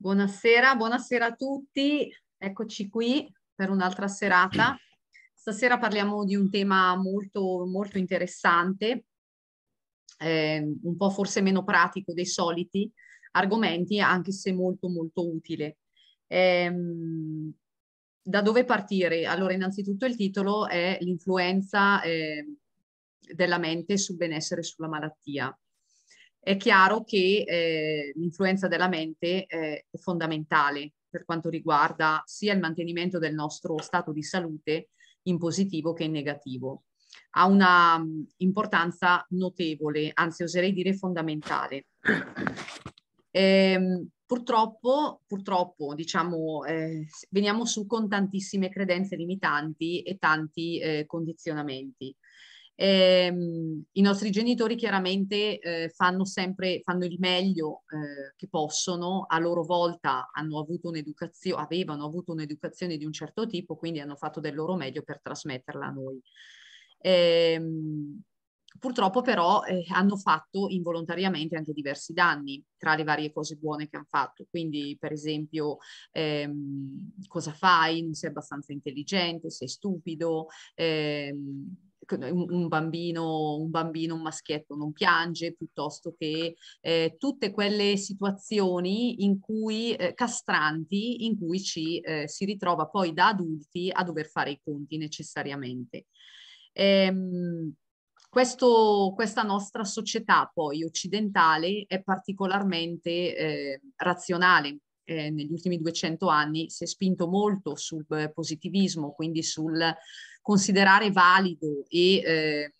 Buonasera, buonasera a tutti. Eccoci qui per un'altra serata. Stasera parliamo di un tema molto, molto interessante, eh, un po' forse meno pratico dei soliti argomenti, anche se molto, molto utile. Eh, da dove partire? Allora, innanzitutto il titolo è l'influenza eh, della mente sul benessere e sulla malattia è chiaro che eh, l'influenza della mente eh, è fondamentale per quanto riguarda sia il mantenimento del nostro stato di salute in positivo che in negativo. Ha una um, importanza notevole, anzi oserei dire fondamentale. Ehm, purtroppo, purtroppo diciamo, eh, veniamo su con tantissime credenze limitanti e tanti eh, condizionamenti. Eh, I nostri genitori chiaramente eh, fanno sempre fanno il meglio eh, che possono, a loro volta hanno avuto un'educazione, avevano avuto un'educazione di un certo tipo, quindi hanno fatto del loro meglio per trasmetterla a noi. Ehm, purtroppo però eh, hanno fatto involontariamente anche diversi danni tra le varie cose buone che hanno fatto, quindi per esempio ehm, cosa fai, non sei abbastanza intelligente, sei stupido. Ehm, un bambino, un bambino, un maschietto non piange, piuttosto che eh, tutte quelle situazioni in cui, eh, castranti in cui ci eh, si ritrova poi da adulti a dover fare i conti necessariamente. Ehm, questo, questa nostra società poi occidentale è particolarmente eh, razionale, eh, negli ultimi 200 anni si è spinto molto sul positivismo, quindi sul considerare valido e eh,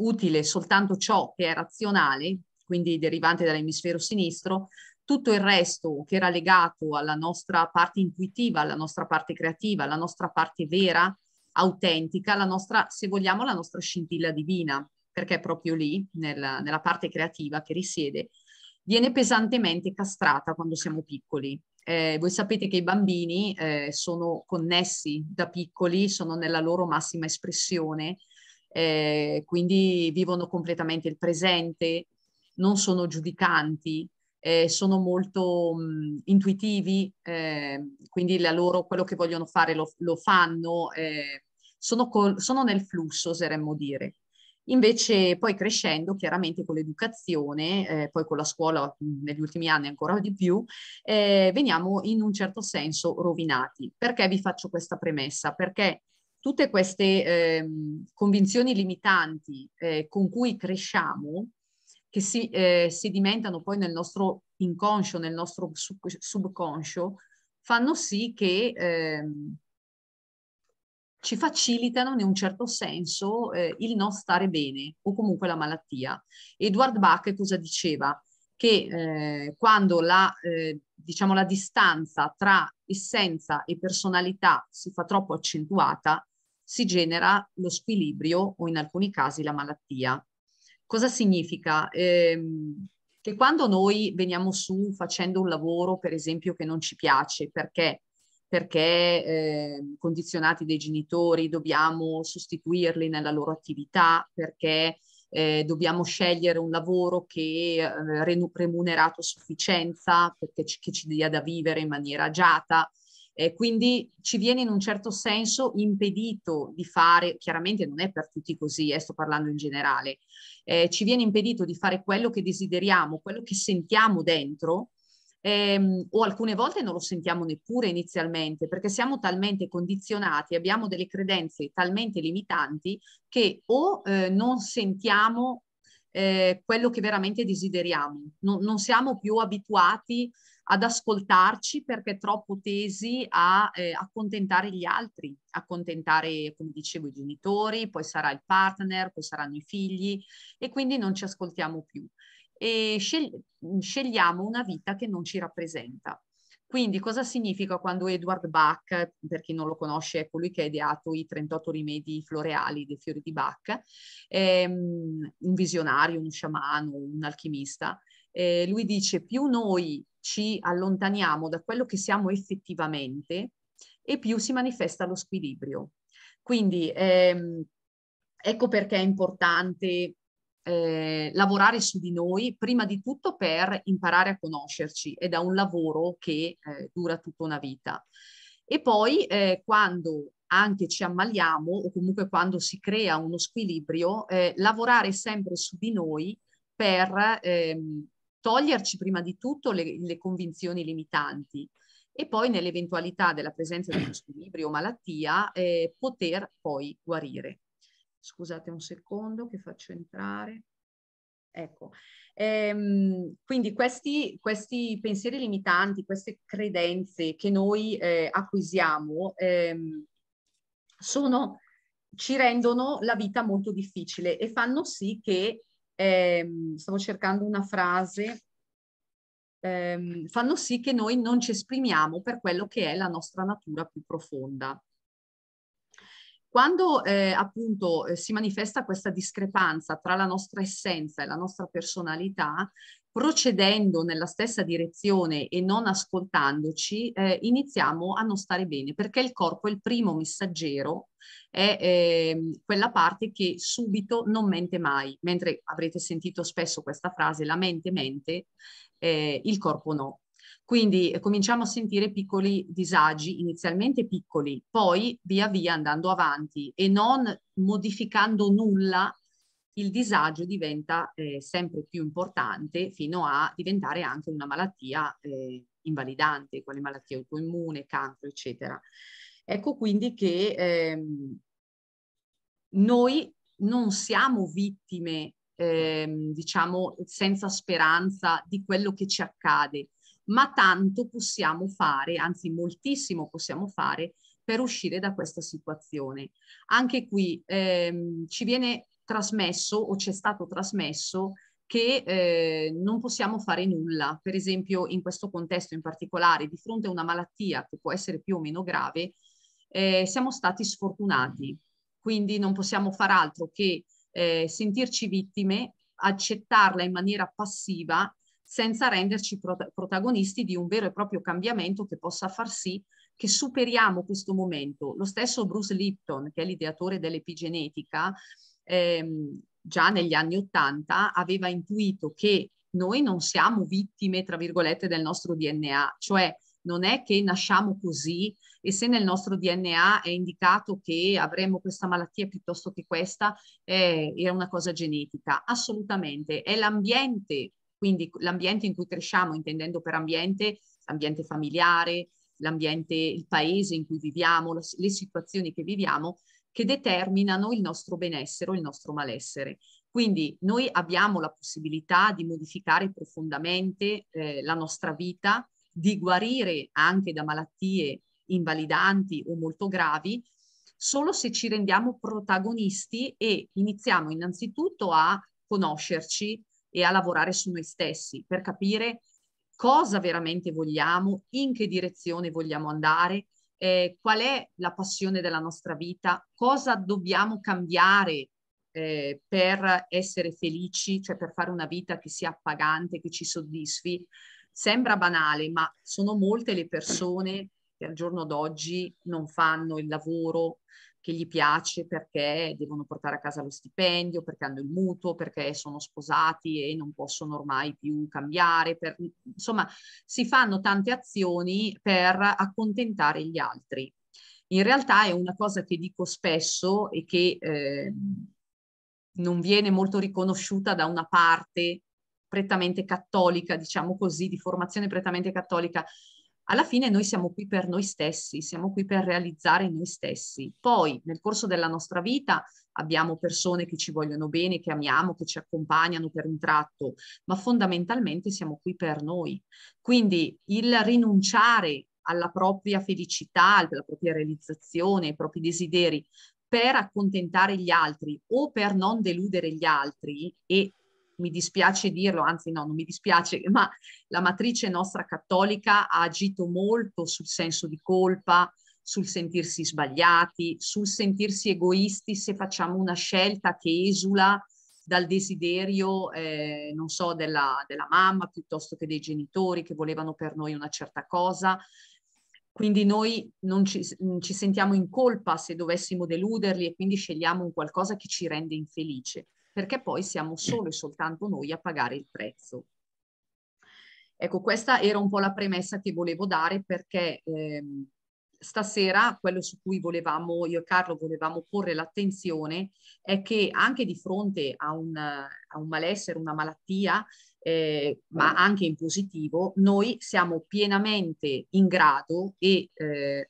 utile soltanto ciò che è razionale, quindi derivante dall'emisfero sinistro, tutto il resto che era legato alla nostra parte intuitiva, alla nostra parte creativa, alla nostra parte vera, autentica, la nostra, se vogliamo, la nostra scintilla divina, perché è proprio lì, nella, nella parte creativa che risiede, viene pesantemente castrata quando siamo piccoli. Eh, voi sapete che i bambini eh, sono connessi da piccoli, sono nella loro massima espressione, eh, quindi vivono completamente il presente, non sono giudicanti, eh, sono molto mh, intuitivi, eh, quindi loro, quello che vogliono fare lo, lo fanno, eh, sono, col, sono nel flusso, oseremmo dire. Invece poi crescendo chiaramente con l'educazione, eh, poi con la scuola mm, negli ultimi anni ancora di più, eh, veniamo in un certo senso rovinati. Perché vi faccio questa premessa? Perché tutte queste eh, convinzioni limitanti eh, con cui cresciamo, che si eh, sedimentano poi nel nostro inconscio, nel nostro sub- subconscio, fanno sì che ehm, ci facilitano in un certo senso eh, il non stare bene o comunque la malattia. Edward Bach cosa diceva? Che eh, quando la, eh, diciamo, la distanza tra essenza e personalità si fa troppo accentuata, si genera lo squilibrio o in alcuni casi la malattia. Cosa significa? Ehm, che quando noi veniamo su facendo un lavoro, per esempio, che non ci piace perché perché eh, condizionati dai genitori dobbiamo sostituirli nella loro attività, perché eh, dobbiamo scegliere un lavoro che eh, remunerato a sufficienza, perché ci, che ci dia da vivere in maniera agiata. Eh, quindi ci viene in un certo senso impedito di fare, chiaramente non è per tutti così, eh, sto parlando in generale, eh, ci viene impedito di fare quello che desideriamo, quello che sentiamo dentro, ehm, o alcune volte non lo sentiamo neppure inizialmente perché siamo talmente condizionati, abbiamo delle credenze talmente limitanti che o eh, non sentiamo eh, quello che veramente desideriamo, no, non siamo più abituati ad ascoltarci perché troppo tesi a eh, accontentare gli altri, accontentare, come dicevo, i genitori, poi sarà il partner, poi saranno i figli e quindi non ci ascoltiamo più e scegliamo una vita che non ci rappresenta. Quindi cosa significa quando Edward Bach, per chi non lo conosce è colui che ha ideato i 38 rimedi floreali dei fiori di Bach, ehm, un visionario, un sciamano, un alchimista, eh, lui dice più noi ci allontaniamo da quello che siamo effettivamente e più si manifesta lo squilibrio. Quindi ehm, ecco perché è importante eh, lavorare su di noi, prima di tutto per imparare a conoscerci ed è un lavoro che eh, dura tutta una vita. E poi eh, quando anche ci ammaliamo o comunque quando si crea uno squilibrio, eh, lavorare sempre su di noi per ehm, toglierci prima di tutto le, le convinzioni limitanti e poi nell'eventualità della presenza di uno squilibrio o malattia eh, poter poi guarire. Scusate un secondo che faccio entrare. Ecco, ehm, quindi questi, questi, pensieri limitanti, queste credenze che noi eh, acquisiamo ehm, sono, ci rendono la vita molto difficile e fanno sì che, ehm, stavo cercando una frase, ehm, fanno sì che noi non ci esprimiamo per quello che è la nostra natura più profonda. Quando eh, appunto eh, si manifesta questa discrepanza tra la nostra essenza e la nostra personalità, procedendo nella stessa direzione e non ascoltandoci, eh, iniziamo a non stare bene perché il corpo è il primo messaggero, è eh, quella parte che subito non mente mai, mentre avrete sentito spesso questa frase, la mente mente, eh, il corpo no. Quindi eh, cominciamo a sentire piccoli disagi, inizialmente piccoli, poi via via andando avanti e non modificando nulla il disagio diventa eh, sempre più importante fino a diventare anche una malattia eh, invalidante, quale malattia autoimmune, cancro, eccetera. Ecco quindi che ehm, noi non siamo vittime, ehm, diciamo, senza speranza di quello che ci accade, ma tanto possiamo fare, anzi moltissimo possiamo fare per uscire da questa situazione. Anche qui ehm, ci viene trasmesso o ci è stato trasmesso che eh, non possiamo fare nulla, per esempio in questo contesto in particolare, di fronte a una malattia che può essere più o meno grave, eh, siamo stati sfortunati, quindi non possiamo far altro che eh, sentirci vittime, accettarla in maniera passiva senza renderci prot protagonisti di un vero e proprio cambiamento che possa far sì che superiamo questo momento. Lo stesso Bruce Lipton, che è l'ideatore dell'epigenetica, ehm, già negli anni Ottanta aveva intuito che noi non siamo vittime, tra virgolette, del nostro DNA, cioè non è che nasciamo così e se nel nostro DNA è indicato che avremo questa malattia piuttosto che questa, eh, è una cosa genetica. Assolutamente, è l'ambiente quindi l'ambiente in cui cresciamo, intendendo per ambiente, l'ambiente familiare, l'ambiente, il paese in cui viviamo, le situazioni che viviamo, che determinano il nostro benessere o il nostro malessere. Quindi noi abbiamo la possibilità di modificare profondamente eh, la nostra vita, di guarire anche da malattie invalidanti o molto gravi, solo se ci rendiamo protagonisti e iniziamo innanzitutto a conoscerci, e a lavorare su noi stessi per capire cosa veramente vogliamo, in che direzione vogliamo andare, eh, qual è la passione della nostra vita, cosa dobbiamo cambiare eh, per essere felici, cioè per fare una vita che sia appagante, che ci soddisfi. Sembra banale, ma sono molte le persone che al giorno d'oggi non fanno il lavoro che gli piace perché devono portare a casa lo stipendio, perché hanno il mutuo, perché sono sposati e non possono ormai più cambiare. Per... Insomma, si fanno tante azioni per accontentare gli altri. In realtà è una cosa che dico spesso e che eh, non viene molto riconosciuta da una parte prettamente cattolica, diciamo così, di formazione prettamente cattolica alla fine noi siamo qui per noi stessi, siamo qui per realizzare noi stessi. Poi nel corso della nostra vita abbiamo persone che ci vogliono bene, che amiamo, che ci accompagnano per un tratto, ma fondamentalmente siamo qui per noi. Quindi il rinunciare alla propria felicità, alla propria realizzazione, ai propri desideri per accontentare gli altri o per non deludere gli altri e mi dispiace dirlo, anzi no, non mi dispiace, ma la matrice nostra cattolica ha agito molto sul senso di colpa, sul sentirsi sbagliati, sul sentirsi egoisti se facciamo una scelta che esula dal desiderio, eh, non so, della, della mamma piuttosto che dei genitori che volevano per noi una certa cosa. Quindi noi non ci, mm, ci sentiamo in colpa se dovessimo deluderli e quindi scegliamo un qualcosa che ci rende infelice perché poi siamo mm. solo e soltanto noi a pagare il prezzo. Ecco, questa era un po' la premessa che volevo dare perché ehm, stasera quello su cui volevamo, io e Carlo volevamo porre l'attenzione è che anche di fronte a un, a un malessere, una malattia, eh, ma mm. anche in positivo, noi siamo pienamente in grado e eh,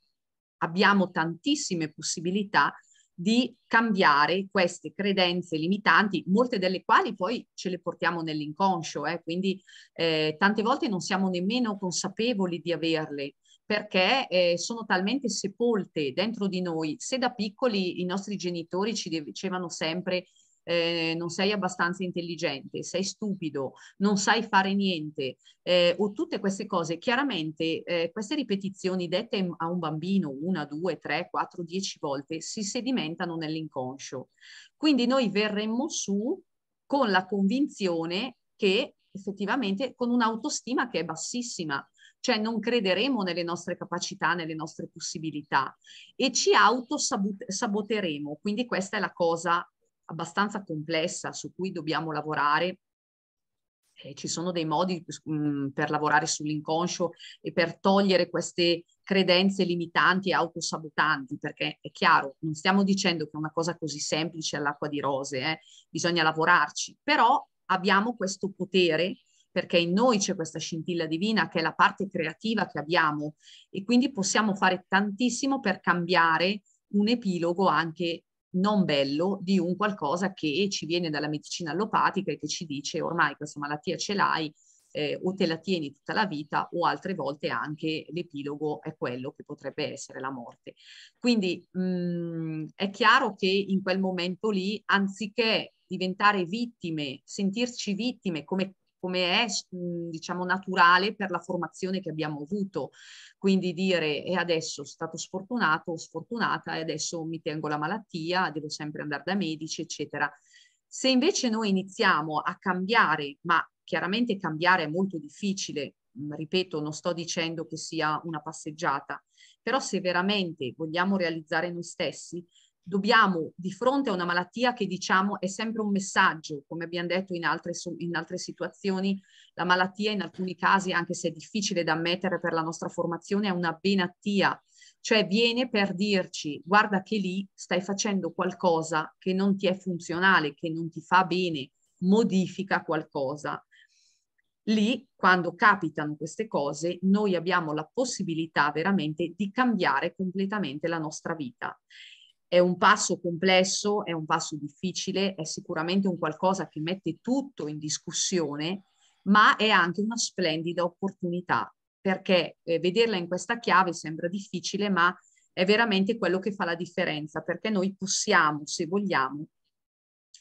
abbiamo tantissime possibilità di cambiare queste credenze limitanti, molte delle quali poi ce le portiamo nell'inconscio, eh? quindi eh, tante volte non siamo nemmeno consapevoli di averle perché eh, sono talmente sepolte dentro di noi. Se da piccoli i nostri genitori ci dicevano sempre eh, non sei abbastanza intelligente, sei stupido, non sai fare niente, eh, o tutte queste cose, chiaramente eh, queste ripetizioni dette a un bambino una, due, tre, quattro, dieci volte si sedimentano nell'inconscio. Quindi noi verremmo su con la convinzione che effettivamente con un'autostima che è bassissima, cioè non crederemo nelle nostre capacità, nelle nostre possibilità e ci autosaboteremo. Quindi questa è la cosa abbastanza complessa su cui dobbiamo lavorare. Eh, ci sono dei modi mh, mhmm, per lavorare sull'inconscio e per togliere queste credenze limitanti e autosabotanti, perché è chiaro, non stiamo dicendo che una cosa così semplice è l'acqua di rose, eh? bisogna lavorarci, però abbiamo questo potere perché in noi c'è questa scintilla divina che è la parte creativa che abbiamo e quindi possiamo fare tantissimo per cambiare un epilogo anche non bello di un qualcosa che ci viene dalla medicina allopatica e che ci dice ormai questa malattia ce l'hai, eh, o te la tieni tutta la vita o altre volte anche l'epilogo è quello che potrebbe essere la morte. Quindi mh, mm, è chiaro che in quel momento lì, anziché diventare vittime, sentirci vittime come come è diciamo naturale per la formazione che abbiamo avuto. Quindi dire e adesso sono stato sfortunato o sfortunata e adesso mi tengo la malattia, devo sempre andare da medici, eccetera. Se invece noi iniziamo a cambiare, ma chiaramente cambiare è molto difficile, ripeto, non sto dicendo che sia una passeggiata, però se veramente vogliamo realizzare noi stessi, dobbiamo, di fronte a una malattia che diciamo è sempre un messaggio, come abbiamo detto in altre, in altre situazioni, la malattia in alcuni casi, anche se è difficile da ammettere per la nostra formazione, è una benattia, cioè viene per dirci guarda che lì stai facendo qualcosa che non ti è funzionale, che non ti fa bene, modifica qualcosa. Lì, quando capitano queste cose, noi abbiamo la possibilità veramente di cambiare completamente la nostra vita. È un passo complesso, è un passo difficile, è sicuramente un qualcosa che mette tutto in discussione, ma è anche una splendida opportunità, perché eh, vederla in questa chiave sembra difficile, ma è veramente quello che fa la differenza, perché noi possiamo, se vogliamo,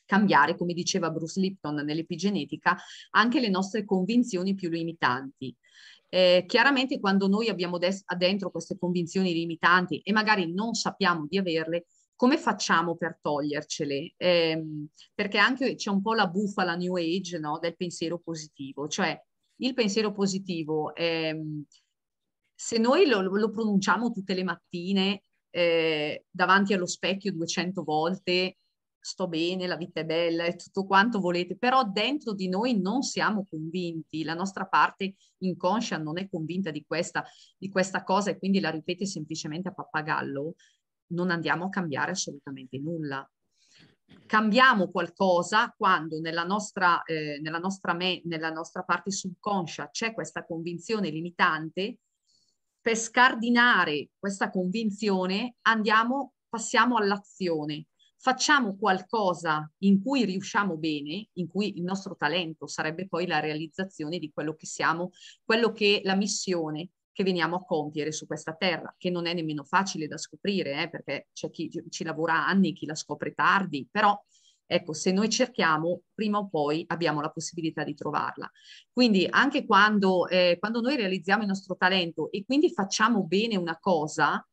cambiare, come diceva Bruce Lipton nell'epigenetica, anche le nostre convinzioni più limitanti. Eh, chiaramente quando noi abbiamo dentro queste convinzioni limitanti e magari non sappiamo di averle, come facciamo per togliercele? Eh, perché anche c'è un po' la bufala new age no? del pensiero positivo, cioè il pensiero positivo, ehm, se noi lo, lo, pronunciamo tutte le mattine eh, davanti allo specchio 200 volte, sto bene, la vita è bella e tutto quanto volete, però dentro di noi non siamo convinti, la nostra parte inconscia non è convinta di questa, di questa cosa e quindi la ripete semplicemente a pappagallo, non andiamo a cambiare assolutamente nulla. Cambiamo qualcosa quando nella nostra, eh, nella nostra, me, nella nostra parte subconscia c'è questa convinzione limitante. Per scardinare questa convinzione andiamo, passiamo all'azione, facciamo qualcosa in cui riusciamo bene, in cui il nostro talento sarebbe poi la realizzazione di quello che siamo, quello che la missione che veniamo a compiere su questa terra, che non è nemmeno facile da scoprire, eh, perché c'è chi ci lavora anni, chi la scopre tardi, però ecco, se noi cerchiamo, prima o poi abbiamo la possibilità di trovarla. Quindi anche quando, eh, quando noi realizziamo il nostro talento e quindi facciamo bene una cosa,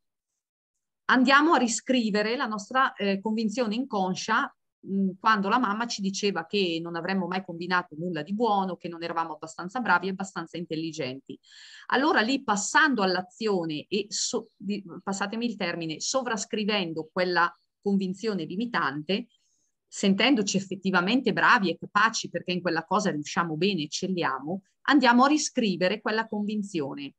andiamo a riscrivere la nostra eh, convinzione inconscia Mhmm, quando la mamma ci diceva che non avremmo mai combinato nulla di buono, che non eravamo abbastanza bravi e abbastanza intelligenti. Allora lì passando all'azione e, so, di, passatemi il termine, sovrascrivendo quella convinzione limitante, sentendoci effettivamente bravi e capaci perché in quella cosa riusciamo bene, eccelliamo, andiamo a riscrivere quella convinzione.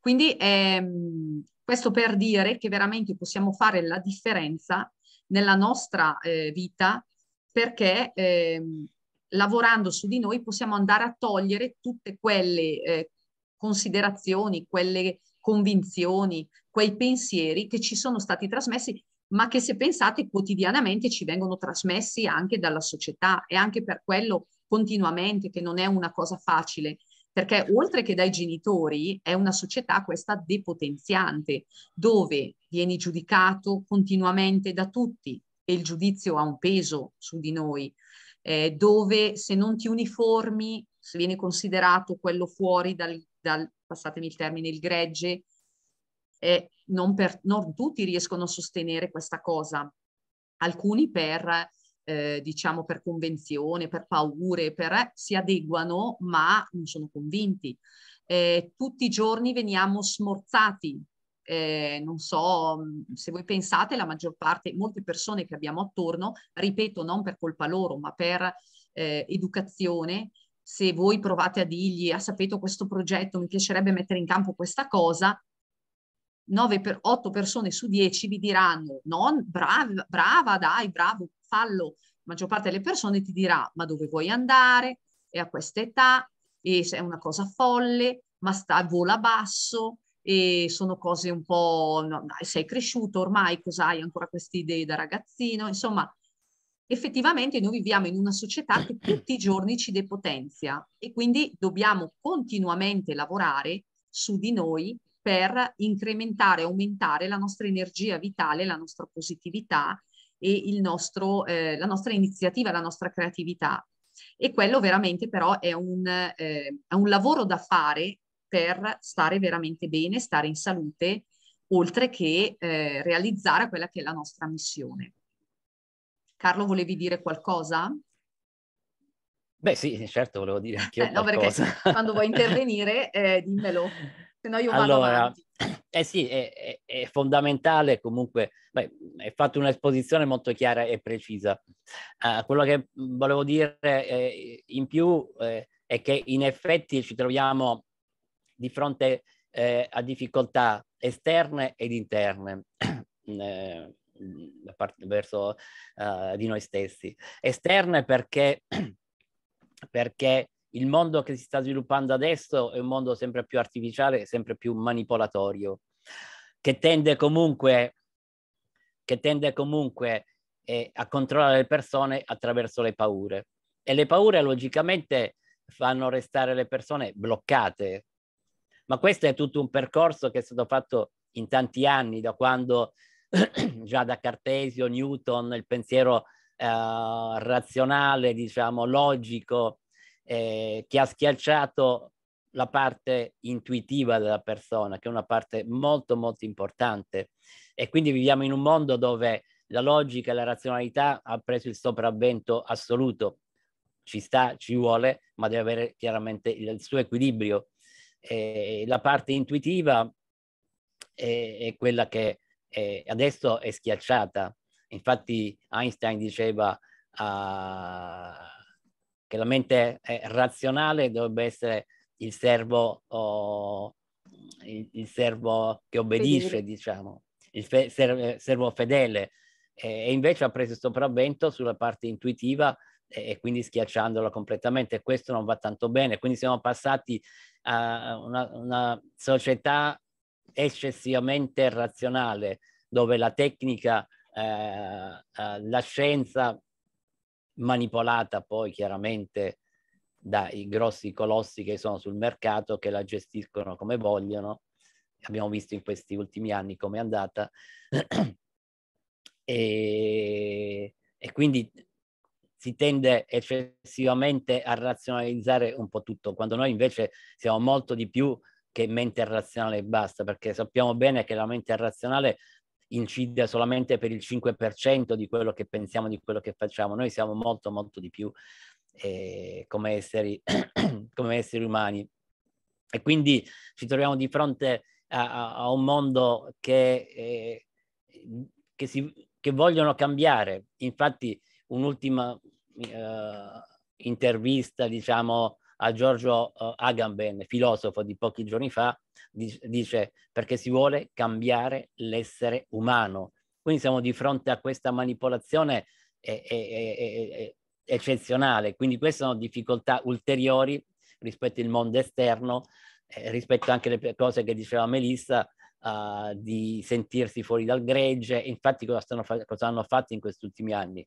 Quindi ehm, questo per dire che veramente possiamo fare la differenza nella nostra eh, vita perché ehm, lavorando su di noi possiamo andare a togliere tutte quelle eh, considerazioni, quelle convinzioni, quei pensieri che ci sono stati trasmessi, ma che se pensate quotidianamente ci vengono trasmessi anche dalla società e anche per quello continuamente, che non è una cosa facile perché oltre che dai genitori è una società questa depotenziante, dove vieni giudicato continuamente da tutti e il giudizio ha un peso su di noi, eh, dove se non ti uniformi se viene considerato quello fuori dal, dal passatemi il termine, il gregge, eh, non, per, non tutti riescono a sostenere questa cosa, alcuni per eh, diciamo per convenzione, per paure, per, eh, si adeguano ma non sono convinti. Eh, tutti i giorni veniamo smorzati. Eh, non so mm, se voi pensate, la maggior parte, molte persone che abbiamo attorno, ripeto, non per colpa loro, ma per eh, educazione, se voi provate a dirgli, ah, sapete, questo progetto, mi piacerebbe mettere in campo questa cosa, 9 per 8 persone su 10 vi diranno, non brava, brava, dai, bravo, fallo, la maggior parte delle persone ti dirà ma dove vuoi andare? E a questa età? E è una cosa folle? Ma sta, vola basso? E sono cose un po'... No, sei cresciuto ormai, cos'hai ancora queste idee da ragazzino? Insomma, effettivamente noi viviamo in una società che tutti i giorni ci depotenzia e quindi dobbiamo continuamente lavorare su di noi per incrementare, aumentare la nostra energia vitale, la nostra positività e nostro, eh, la nostra iniziativa, la nostra creatività. E quello veramente però è un, eh, è un lavoro da fare per stare veramente bene, stare in salute, oltre che eh, realizzare quella che è la nostra missione. Carlo, volevi dire qualcosa? Beh sì, certo, volevo dire anche io eh, no, qualcosa. perché quando vuoi intervenire, eh, dimmelo. se io allora, Eh sì, è, è, è fondamentale comunque, beh, è fatta un'esposizione molto chiara e precisa. Uh, quello che volevo dire eh, in più eh, è che in effetti ci troviamo di fronte eh, a difficoltà esterne ed interne. Eh, verso uh, di noi stessi esterne perché perché il mondo che si sta sviluppando adesso è un mondo sempre più artificiale, sempre più manipolatorio, che tende comunque, che tende comunque eh, a controllare le persone attraverso le paure. E le paure logicamente fanno restare le persone bloccate. Ma questo è tutto un percorso che è stato fatto in tanti anni, da quando già da Cartesio, Newton, il pensiero eh, razionale, diciamo, logico, eh, ti ha schiacciato la parte intuitiva della persona, che è una parte molto molto importante. E quindi viviamo in un mondo dove la logica e la razionalità ha preso il sopravvento assoluto. Ci sta, ci vuole, ma deve avere chiaramente il, suo equilibrio. E la parte intuitiva è, è quella che è, adesso è schiacciata. Infatti Einstein diceva... Uh, che la mente razionale dovrebbe essere il servo, oh, il, il servo che obbedisce, fedele. diciamo, il fe, ser, servo fedele, e, e invece ha preso sopravvento sulla parte intuitiva e, e, quindi schiacciandola completamente. Questo non va tanto bene, quindi siamo passati a una, una società eccessivamente razionale, dove la tecnica, eh, eh la scienza manipolata poi chiaramente dai grossi colossi che sono sul mercato, che la gestiscono come vogliono. Abbiamo visto in questi ultimi anni come è andata. e, e quindi si tende eccessivamente a razionalizzare un po' tutto, quando noi invece siamo molto di più che mente razionale e basta, perché sappiamo bene che la mente razionale incide solamente per il 5% di quello che pensiamo, di quello che facciamo. Noi siamo molto, molto di più eh, come, esseri, come, esseri, umani. E quindi ci troviamo di fronte a, a un mondo che, eh, che, si, che, vogliono cambiare. Infatti, un'ultima eh, intervista, diciamo, a Giorgio eh, Agamben, filosofo di pochi giorni fa, dice perché si vuole cambiare l'essere umano. Quindi siamo di fronte a questa manipolazione eh, eh, eh, eh, eh eccezionale, quindi queste sono difficoltà ulteriori rispetto al mondo esterno, rispetto anche alle cose che diceva Melissa, Uh, di sentirsi fuori dal gregge. Infatti, cosa, stanno fa- cosa hanno fatto in questi ultimi anni?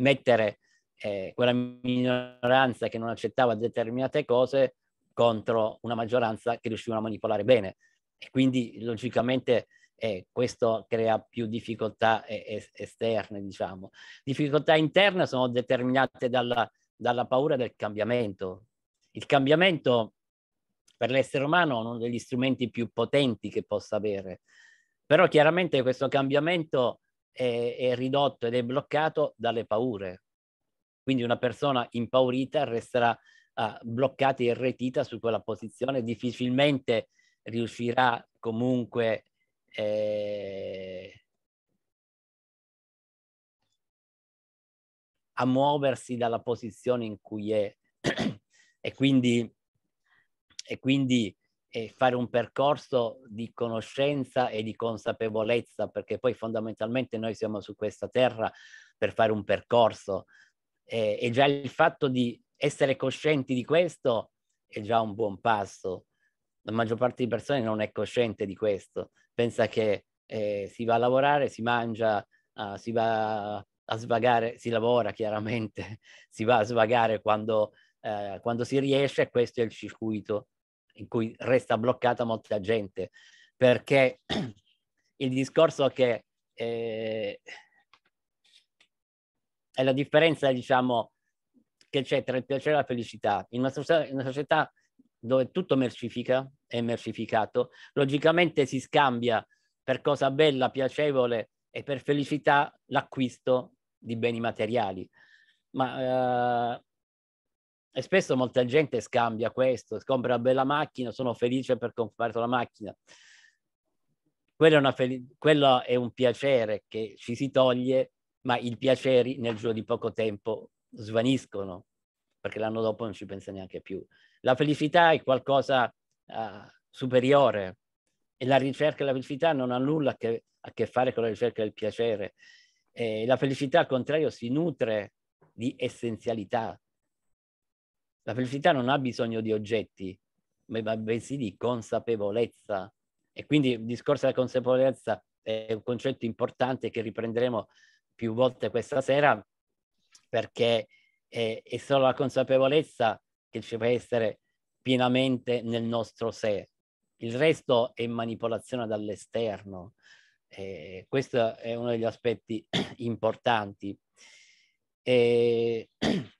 Mettere eh, quella minoranza che non accettava determinate cose contro una maggioranza che riuscivano a manipolare bene. E quindi logicamente eh, questo crea più difficoltà eh, es- esterne, diciamo. Difficoltà interne sono determinate dalla, dalla paura del cambiamento. Il cambiamento per l'essere umano è uno degli strumenti più potenti che possa avere, però chiaramente questo cambiamento è, è ridotto ed è bloccato dalle paure. Quindi una persona impaurita resterà ah, bloccata e irretita su quella posizione, difficilmente riuscirà comunque eh, a muoversi dalla posizione in cui è e quindi, e quindi eh, fare un percorso di conoscenza e di consapevolezza, perché poi fondamentalmente noi siamo su questa terra per fare un percorso. Eh, e già il fatto di essere coscienti di questo è già un buon passo. La maggior parte di persone non è cosciente di questo, pensa che eh, si va a lavorare, si mangia, uh, si va a svagare, si lavora chiaramente, si va a svagare quando, eh, quando si riesce, questo è il circuito in cui resta bloccata molta gente, perché il discorso che eh, è la differenza, diciamo, che c'è tra il piacere e la felicità. In una, società, in una società dove tutto mercifica, è mercificato, logicamente si scambia per cosa bella, piacevole e per felicità l'acquisto di beni materiali. Ma eh, e spesso molta gente scambia questo, compra una bella macchina, sono felice per comprare la macchina. Quello è, fel- quello è, un piacere che ci si toglie, ma i piaceri nel giro di poco tempo svaniscono perché l'anno dopo non ci pensa neanche più. La felicità è qualcosa uh, superiore e la ricerca della felicità non ha nulla a che, a che fare con la ricerca del piacere. E la felicità, al contrario, si nutre di essenzialità. La felicità non ha bisogno di oggetti, ma bensì di consapevolezza. E quindi il discorso della consapevolezza è un concetto importante che riprenderemo più volte questa sera perché è, eh, è solo la consapevolezza che ci fa essere pienamente nel nostro sé. Il resto è manipolazione dall'esterno. Eh, questo è uno degli aspetti importanti. Eh...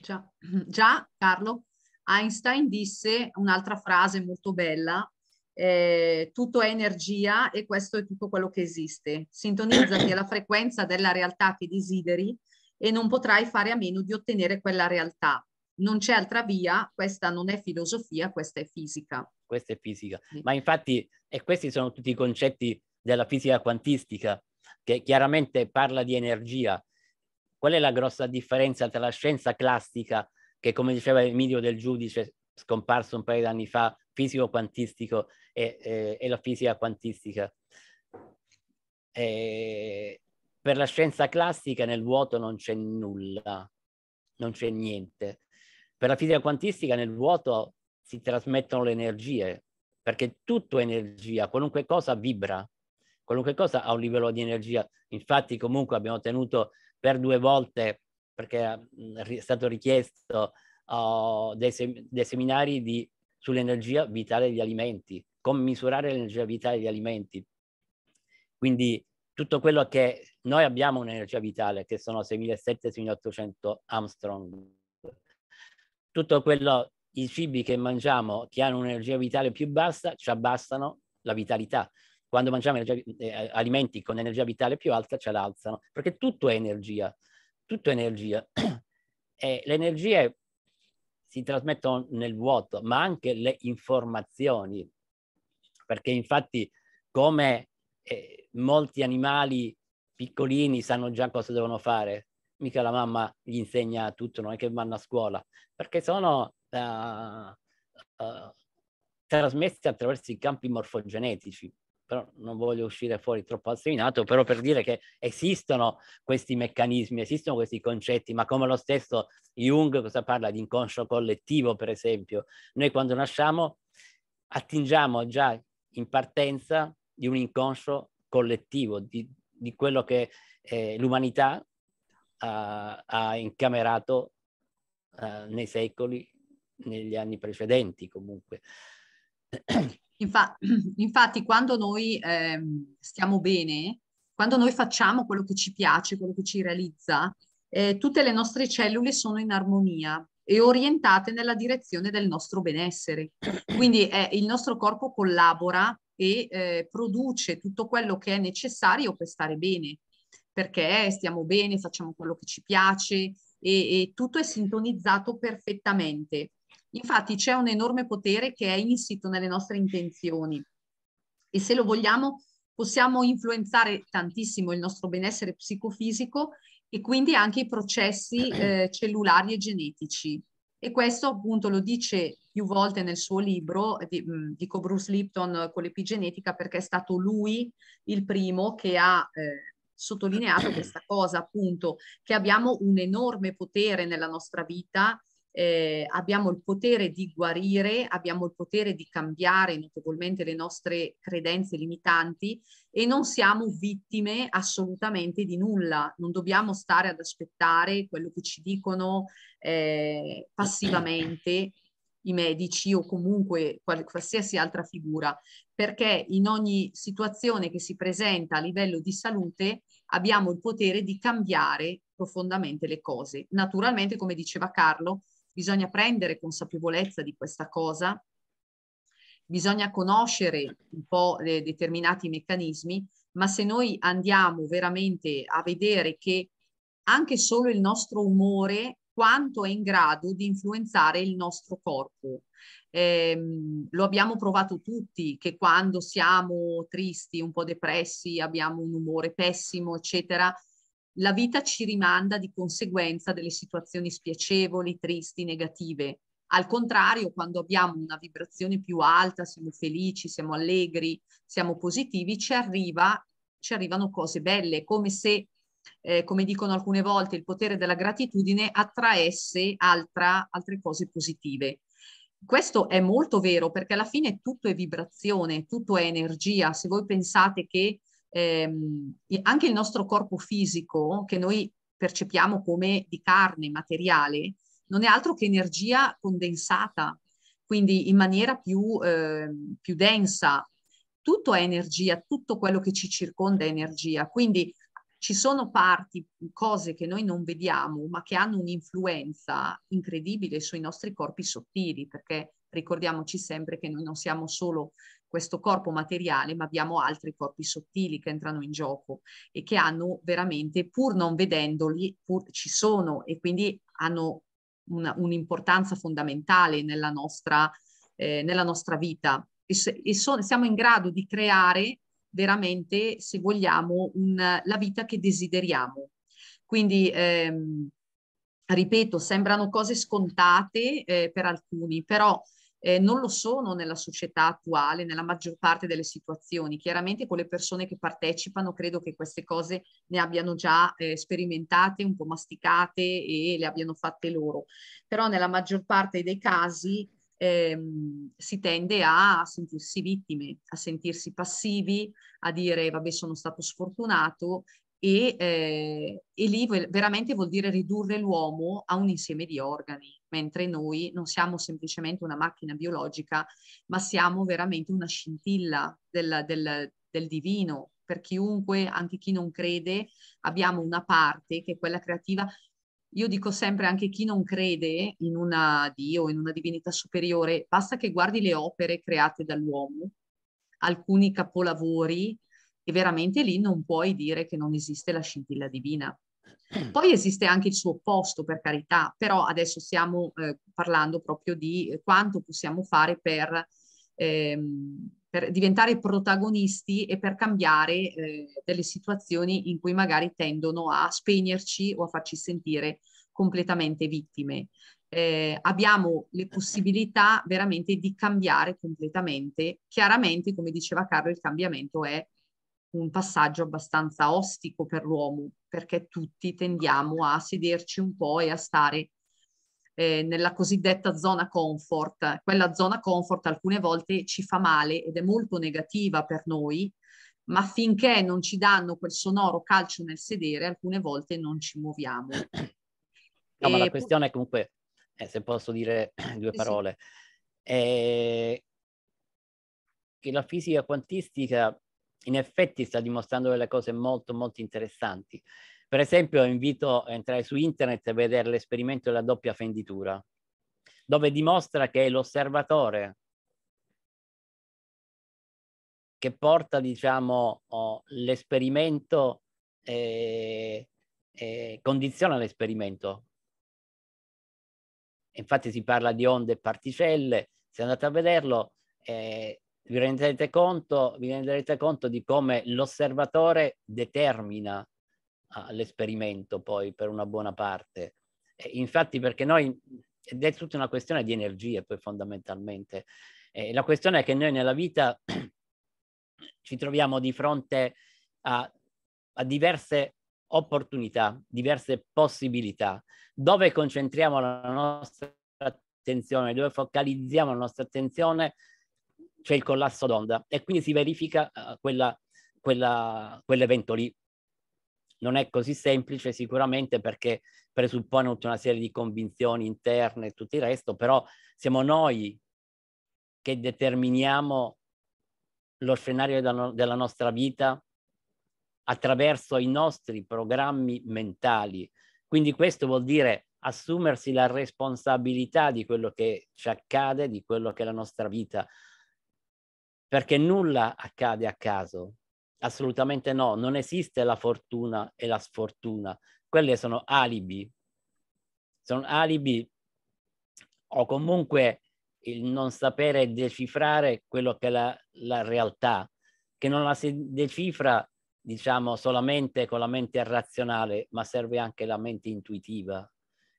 Già, già, Carlo, Einstein disse un'altra frase molto bella, eh, tutto è energia e questo è tutto quello che esiste. Sintonizzati alla frequenza della realtà che desideri e non potrai fare a meno di ottenere quella realtà. Non c'è altra via, questa non è filosofia, questa è fisica. Questa è fisica. Sì. Ma infatti, e questi sono tutti i concetti della fisica quantistica, che chiaramente parla di energia. Qual è la grossa differenza tra la scienza classica, che come diceva Emilio del Giudice, scomparso un paio di anni fa, fisico-quantistico, e, e, e la fisica quantistica? E eh, per la scienza classica nel vuoto non c'è nulla, non c'è niente. Per la fisica quantistica nel vuoto si trasmettono le energie, perché tutto è energia, qualunque cosa vibra, qualunque cosa ha un livello di energia. Infatti comunque abbiamo tenuto per due volte, perché è stato richiesto, uh, dei, sem- dei, seminari di, sull'energia vitale degli alimenti, come misurare l'energia vitale degli alimenti. Quindi tutto quello che noi abbiamo un'energia vitale, che sono 6.700-6.800 Armstrong, tutto quello, i cibi che mangiamo che hanno un'energia vitale più bassa, ci abbassano la vitalità. Quando mangiamo eh, alimenti con energia vitale più alta, ce l'alzano, perché tutto è energia, tutto è energia. e le energie si trasmettono nel vuoto, ma anche le informazioni, perché infatti come... Eh, molti animali piccolini sanno già cosa devono fare, mica la mamma gli insegna tutto, non è che vanno a scuola, perché sono uh, uh, trasmessi attraverso i campi morfogenetici. Però non voglio uscire fuori troppo al seminato, però per dire che esistono questi meccanismi, esistono questi concetti, ma come lo stesso Jung cosa parla di inconscio collettivo, per esempio, noi quando nasciamo attingiamo già in partenza di un inconscio collettivo di, di quello che eh, l'umanità ha, ha incamerato eh, nei secoli, negli anni precedenti comunque. Infa- infatti quando noi eh, stiamo bene, quando noi facciamo quello che ci piace, quello che ci realizza, eh, tutte le nostre cellule sono in armonia e orientate nella direzione del nostro benessere. Quindi eh, il nostro corpo collabora e eh, produce tutto quello che è necessario per stare bene, perché eh, stiamo bene, facciamo quello che ci piace e, e tutto è sintonizzato perfettamente. Infatti c'è un enorme potere che è insito nelle nostre intenzioni e se lo vogliamo possiamo influenzare tantissimo il nostro benessere psicofisico e quindi anche i processi eh, cellulari e genetici. E questo appunto lo dice più volte nel suo libro, di, mm, dico Bruce Lipton eh, con l'epigenetica perché è stato lui il primo che ha eh, sottolineato questa cosa appunto, che abbiamo un enorme potere nella nostra vita eh, abbiamo il potere di guarire, abbiamo il potere di cambiare notevolmente le nostre credenze limitanti e non siamo vittime assolutamente di nulla, non dobbiamo stare ad aspettare quello che ci dicono eh, passivamente i medici o comunque qualsiasi altra figura, perché in ogni situazione che si presenta a livello di salute abbiamo il potere di cambiare profondamente le cose. Naturalmente, come diceva Carlo, bisogna prendere consapevolezza di questa cosa, bisogna conoscere un po' determinati meccanismi, ma se noi andiamo veramente a vedere che anche solo il nostro umore quanto è in grado di influenzare il nostro corpo. Eh, lo abbiamo provato tutti che quando siamo tristi, un po' depressi, abbiamo un umore pessimo, eccetera, la vita ci rimanda di conseguenza delle situazioni spiacevoli, tristi, negative. Al contrario, quando abbiamo una vibrazione più alta, siamo felici, siamo allegri, siamo positivi, ci, arriva, ci arrivano cose belle, come se, eh, come dicono alcune volte, il potere della gratitudine attraesse altra, altre cose positive. Questo è molto vero perché alla fine tutto è vibrazione, tutto è energia. Se voi pensate che ehm, anche il nostro corpo fisico, che noi percepiamo come di carne, materiale, non è altro che energia condensata, quindi in maniera più, eh, più densa. Tutto è energia, tutto quello che ci circonda è energia, quindi ci sono parti, cose che noi non vediamo, ma che hanno un'influenza incredibile sui nostri corpi sottili, perché ricordiamoci sempre che noi non siamo solo questo corpo materiale, ma abbiamo altri corpi sottili che entrano in gioco e che hanno veramente, pur non vedendoli, pur ci sono e quindi hanno una, un'importanza fondamentale nella nostra, eh, nella nostra vita. E, se, e so, siamo in grado di creare veramente, se vogliamo, un, la vita che desideriamo. Quindi, ehm, ripeto, sembrano cose scontate eh, per alcuni, però eh, non lo sono nella società attuale, nella maggior parte delle situazioni. Chiaramente con le persone che partecipano credo che queste cose ne abbiano già eh, sperimentate, un po' masticate e le abbiano fatte loro. Però nella maggior parte dei casi Ehm, si tende a sentirsi vittime, a sentirsi passivi, a dire vabbè sono stato sfortunato e, eh, e lì veramente vuol dire ridurre l'uomo a un insieme di organi, mentre noi non siamo semplicemente una macchina biologica, ma siamo veramente una scintilla del, del, del divino. Per chiunque, anche chi non crede, abbiamo una parte che è quella creativa io dico sempre anche chi non crede in una Dio, in una divinità superiore, basta che guardi le opere create dall'uomo, alcuni capolavori e veramente lì non puoi dire che non esiste la scintilla divina. Mm. Poi esiste anche il suo opposto, per carità, però adesso stiamo eh, parlando proprio di eh, quanto possiamo fare per, ehm, per diventare protagonisti e per cambiare eh, delle situazioni in cui magari tendono a spegnerci o a farci sentire completamente vittime. Eh, abbiamo le possibilità veramente di cambiare completamente. Chiaramente, come diceva Carlo, il cambiamento è un passaggio abbastanza ostico per l'uomo, perché tutti tendiamo a sederci un po' e a stare eh, nella cosiddetta zona comfort. Quella zona comfort alcune volte ci fa male ed è molto negativa per noi, ma finché non ci danno quel sonoro calcio nel sedere, alcune volte non ci muoviamo. No, ma la questione è comunque, eh, se posso dire due eh parole, sì. Eh, è che la fisica quantistica in effetti sta dimostrando delle cose molto molto interessanti. Per esempio invito a entrare su internet e vedere l'esperimento della doppia fenditura, dove dimostra che è l'osservatore che porta diciamo, l'esperimento, eh, eh, condiziona l'esperimento. Infatti si parla di onde e particelle, se andate a vederlo, eh, vi rendete conto, vi renderete conto di come l'osservatore determina ah, l'esperimento poi per una buona parte. E infatti perché noi, ed è tutta una questione di energie poi fondamentalmente, e la questione è che noi nella vita ci troviamo di fronte a, a diverse opportunità, diverse possibilità. Dove concentriamo la nostra attenzione, dove focalizziamo la nostra attenzione, c'è il collasso d'onda e quindi si verifica eh, quella, quella, quell'evento lì. Non è così semplice sicuramente perché presuppone tutta una serie di convinzioni interne e tutto il resto, però siamo noi che determiniamo lo scenario della nostra vita attraverso i nostri programmi mentali. Quindi questo vuol dire assumersi la responsabilità di quello che ci accade, di quello che è la nostra vita, perché nulla accade a caso, assolutamente no, non esiste la fortuna e la sfortuna, quelle sono alibi, sono alibi o comunque il non sapere decifrare quello che è la, la realtà, che non la si decifra diciamo solamente con la mente razionale, ma serve anche la mente intuitiva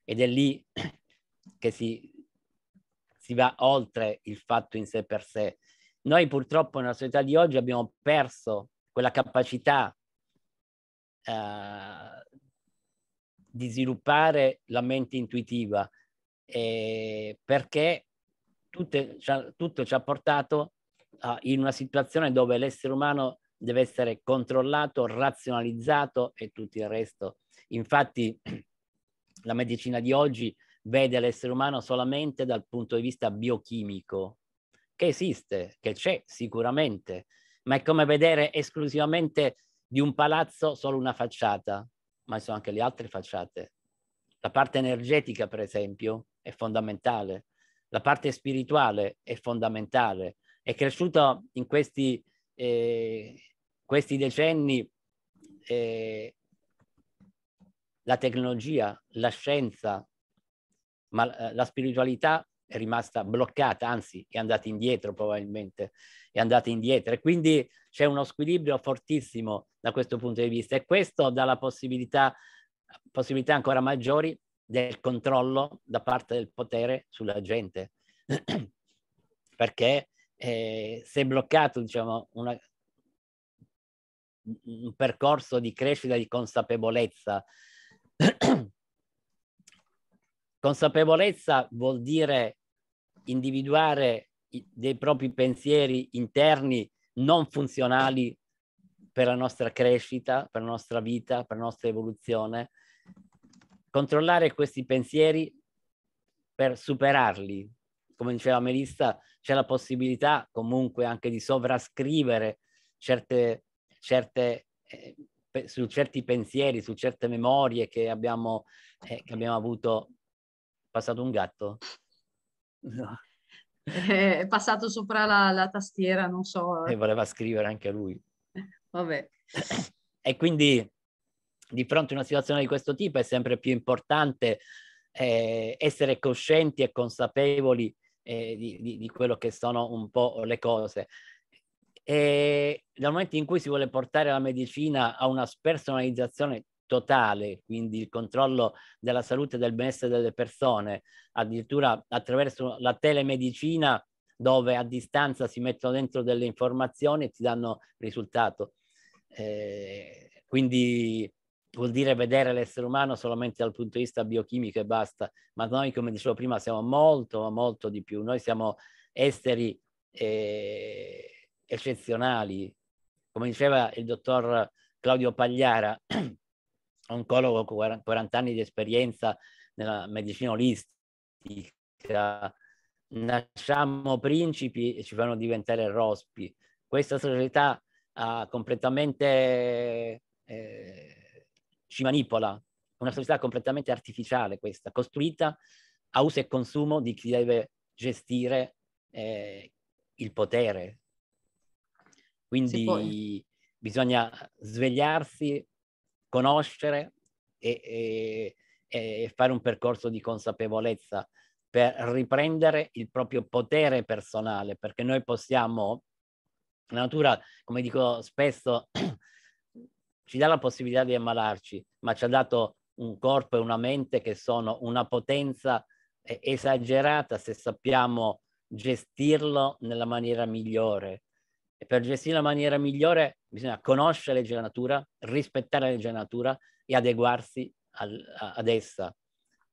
ed è lì che si, si va oltre il fatto in sé per sé noi purtroppo nella società di oggi abbiamo perso quella capacità eh, di sviluppare la mente intuitiva eh, perché tutte, tutto ci ha portato eh, in una situazione dove l'essere umano deve essere controllato, razionalizzato e tutto il resto. Infatti la medicina di oggi vede l'essere umano solamente dal punto di vista biochimico, che esiste, che c'è sicuramente, ma è come vedere esclusivamente di un palazzo solo una facciata, ma sono anche le altre facciate. La parte energetica, per esempio, è fondamentale, la parte spirituale è fondamentale. È cresciuto in questi, eh, questi decenni eh, la tecnologia, la scienza, ma eh, la spiritualità è rimasta bloccata, anzi è andata indietro probabilmente, è andata indietro. E quindi c'è uno squilibrio fortissimo da questo punto di vista e questo dà la possibilità, possibilità ancora maggiori del controllo da parte del potere sulla gente. Perché eh, se è bloccato diciamo, una, un percorso di crescita di consapevolezza, consapevolezza vuol dire individuare dei propri pensieri interni non funzionali per la nostra crescita, per la nostra vita, per la nostra evoluzione, controllare questi pensieri per superarli. Come diceva Melissa, c'è la possibilità comunque anche di sovrascrivere certe, certe, eh, su certi pensieri, su certe memorie che abbiamo, eh, che abbiamo avuto. Passato un gatto? Eh, è passato sopra la, la tastiera, non so. E voleva scrivere anche lui. Eh, vabbè. E quindi di fronte a una situazione di questo tipo è sempre più importante eh, essere coscienti e consapevoli eh, di, di, di, quello che sono un po' le cose. E dal momento in cui si vuole portare la medicina a una spersonalizzazione totale, quindi il controllo della salute e del benessere delle persone, addirittura attraverso la telemedicina dove a distanza si mettono dentro delle informazioni e ti danno risultato. Eh, quindi vuol dire vedere l'essere umano solamente dal punto di vista biochimico e basta, ma noi, come dicevo prima, siamo molto, molto di più. Noi siamo esseri eh, eccezionali. Come diceva il dottor Claudio Pagliara, oncologo con 40 anni di esperienza nella medicina olistica, nasciamo principi e ci fanno diventare rospi. Questa società ha completamente eh, ci manipola, una società completamente artificiale questa, costruita a uso e consumo di chi deve gestire eh, il potere. Quindi bisogna svegliarsi conoscere e, e, e fare un percorso di consapevolezza per riprendere il proprio potere personale, perché noi possiamo, la natura, come dico spesso, ci dà la possibilità di ammalarci, ma ci ha dato un corpo e una mente che sono una potenza esagerata se sappiamo gestirlo nella maniera migliore. E per gestire la maniera migliore bisogna conoscere la legge della natura, rispettare la legge della natura e adeguarsi al, a, ad essa.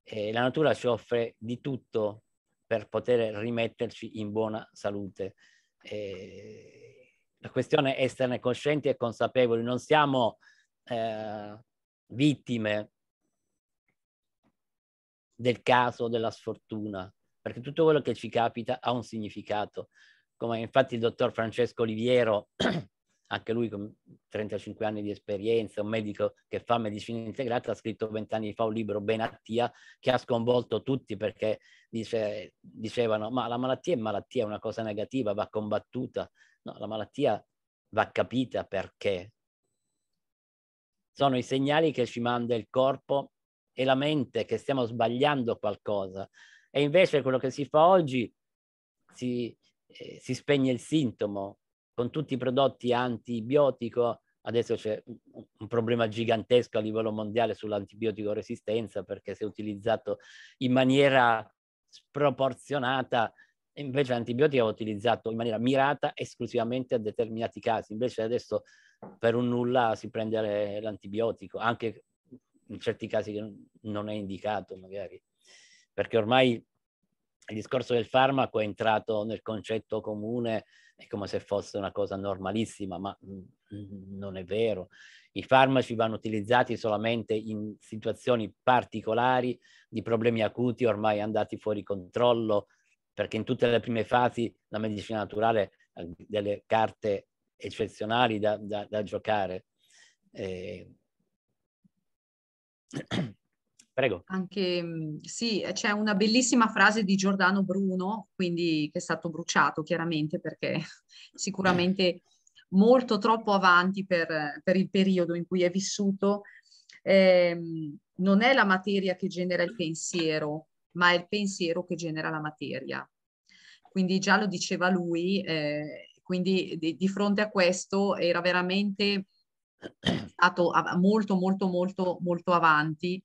E la natura ci offre di tutto per poter rimetterci in buona salute. E la questione è esserne coscienti e consapevoli, non siamo eh, vittime del caso, della sfortuna, perché tutto quello che ci capita ha un significato come infatti il dottor Francesco Oliviero, anche lui con 35 anni di esperienza, un medico che fa medicina integrata, ha scritto vent'anni fa un libro, Benattia, che ha sconvolto tutti perché dice, dicevano ma la malattia è malattia, è una cosa negativa, va combattuta. No, la malattia va capita perché. Sono i segnali che ci manda il corpo e la mente che stiamo sbagliando qualcosa. E invece quello che si fa oggi si, eh, si spegne il sintomo. Con tutti i prodotti antibiotico, adesso c'è un problema gigantesco a livello mondiale sull'antibiotico resistenza perché se utilizzato in maniera sproporzionata, invece l'antibiotico è utilizzato in maniera mirata esclusivamente a determinati casi, invece adesso per un nulla si prende l'antibiotico, anche in certi casi che non è indicato magari, perché ormai il discorso del farmaco è entrato nel concetto comune, è come se fosse una cosa normalissima, ma mm, mm, non è vero. I farmaci vanno utilizzati solamente in situazioni particolari di problemi acuti ormai andati fuori controllo, perché in tutte le prime fasi la medicina naturale ha delle carte eccezionali da, da, da giocare. Eh... Prego. Anche, mm, sì, eh, c'è una bellissima frase di Giordano Bruno, quindi che è stato bruciato chiaramente perché sicuramente molto troppo avanti per, per il periodo in cui è vissuto. Eh, non è la materia che genera il pensiero, ma è il pensiero che genera la materia. Quindi già lo diceva lui, eh, quindi di, di fronte a questo era veramente stato molto molto molto molto avanti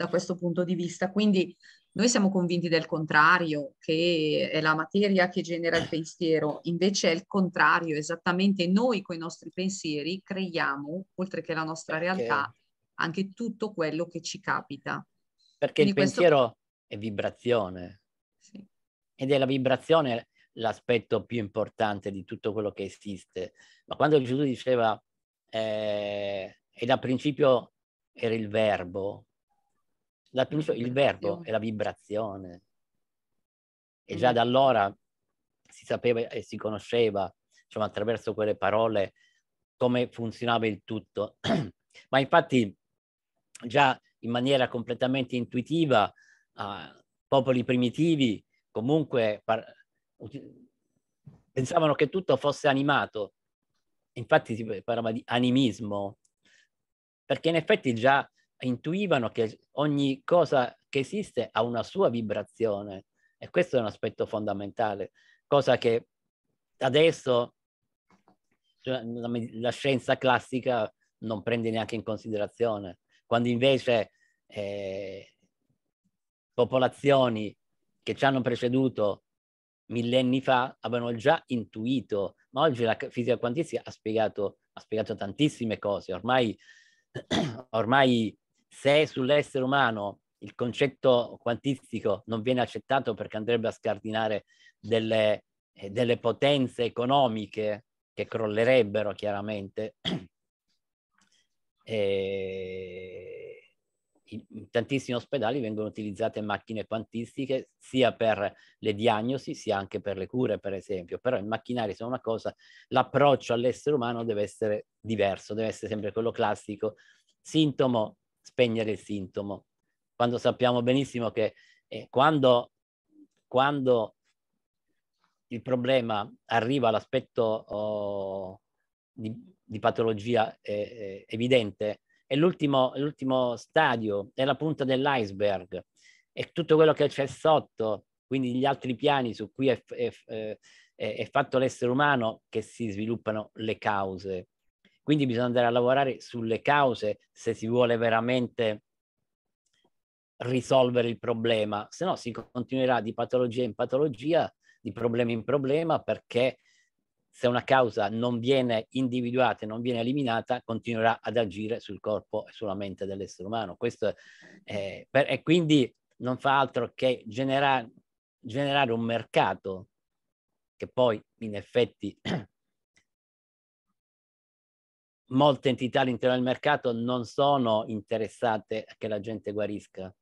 da questo punto di vista. Quindi noi siamo convinti del contrario, che è la materia che genera il pensiero, invece è il contrario, esattamente noi con i nostri pensieri creiamo, oltre che la nostra Perché... realtà, anche tutto quello che ci capita. Perché Quindi il pensiero è vibrazione. Sì. Ed è la vibrazione l'aspetto più importante di tutto quello che esiste. Ma quando Gesù diceva, eh, e da principio era il verbo, la, il verbo è la vibrazione. E già mm. da allora si sapeva e si conosceva, diciamo, attraverso quelle parole, come funzionava il tutto. Ma infatti già in maniera completamente intuitiva, eh, popoli primitivi comunque par- pensavano che tutto fosse animato. Infatti si eh, parlava di animismo, perché in effetti già intuivano che ogni cosa che esiste ha una sua vibrazione e questo è un aspetto fondamentale, cosa che adesso cioè, la scienza classica non prende neanche in considerazione, quando invece eh, popolazioni che ci hanno preceduto millenni fa avevano già intuito, ma oggi la fisica quantistica ha spiegato, ha spiegato tantissime cose, ormai, ormai se sull'essere umano il concetto quantistico non viene accettato perché andrebbe a scardinare delle, eh, delle potenze economiche che crollerebbero chiaramente, e in tantissimi ospedali vengono utilizzate macchine quantistiche sia per le diagnosi sia anche per le cure, per esempio. Però i macchinari sono una cosa, l'approccio all'essere umano deve essere diverso, deve essere sempre quello classico, sintomo spegnere il sintomo, quando sappiamo benissimo che eh, quando, quando, il problema arriva all'aspetto oh, di, di, patologia eh, eh evidente, è l'ultimo, l'ultimo stadio, è la punta dell'iceberg, è tutto quello che c'è sotto, quindi gli altri piani su cui è, è, è, è fatto l'essere umano che si sviluppano le cause quindi bisogna andare a lavorare sulle cause se si vuole veramente risolvere il problema, se no si continuerà di patologia in patologia, di problema in problema, perché se una causa non viene individuata e non viene eliminata, continuerà ad agire sul corpo e sulla mente dell'essere umano. Questo è, per, e quindi non fa altro che genera, generare un mercato che poi in effetti molte entità all'interno del mercato non sono interessate a che la gente guarisca.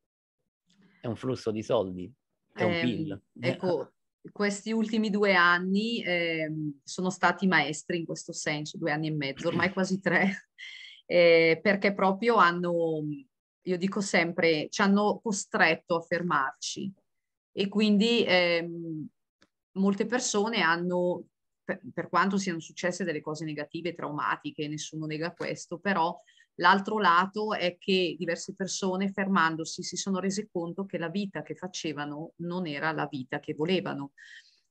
È un flusso di soldi, è un eh, PIL. Ecco, questi ultimi due anni eh, sono stati maestri in questo senso, due anni e mezzo, ormai quasi tre, eh, perché proprio hanno, io dico sempre, ci hanno costretto a fermarci e quindi ehm, molte persone hanno per, per quanto siano successe delle cose negative, traumatiche, nessuno nega questo, però l'altro lato è che diverse persone fermandosi si sono rese conto che la vita che facevano non era la vita che volevano.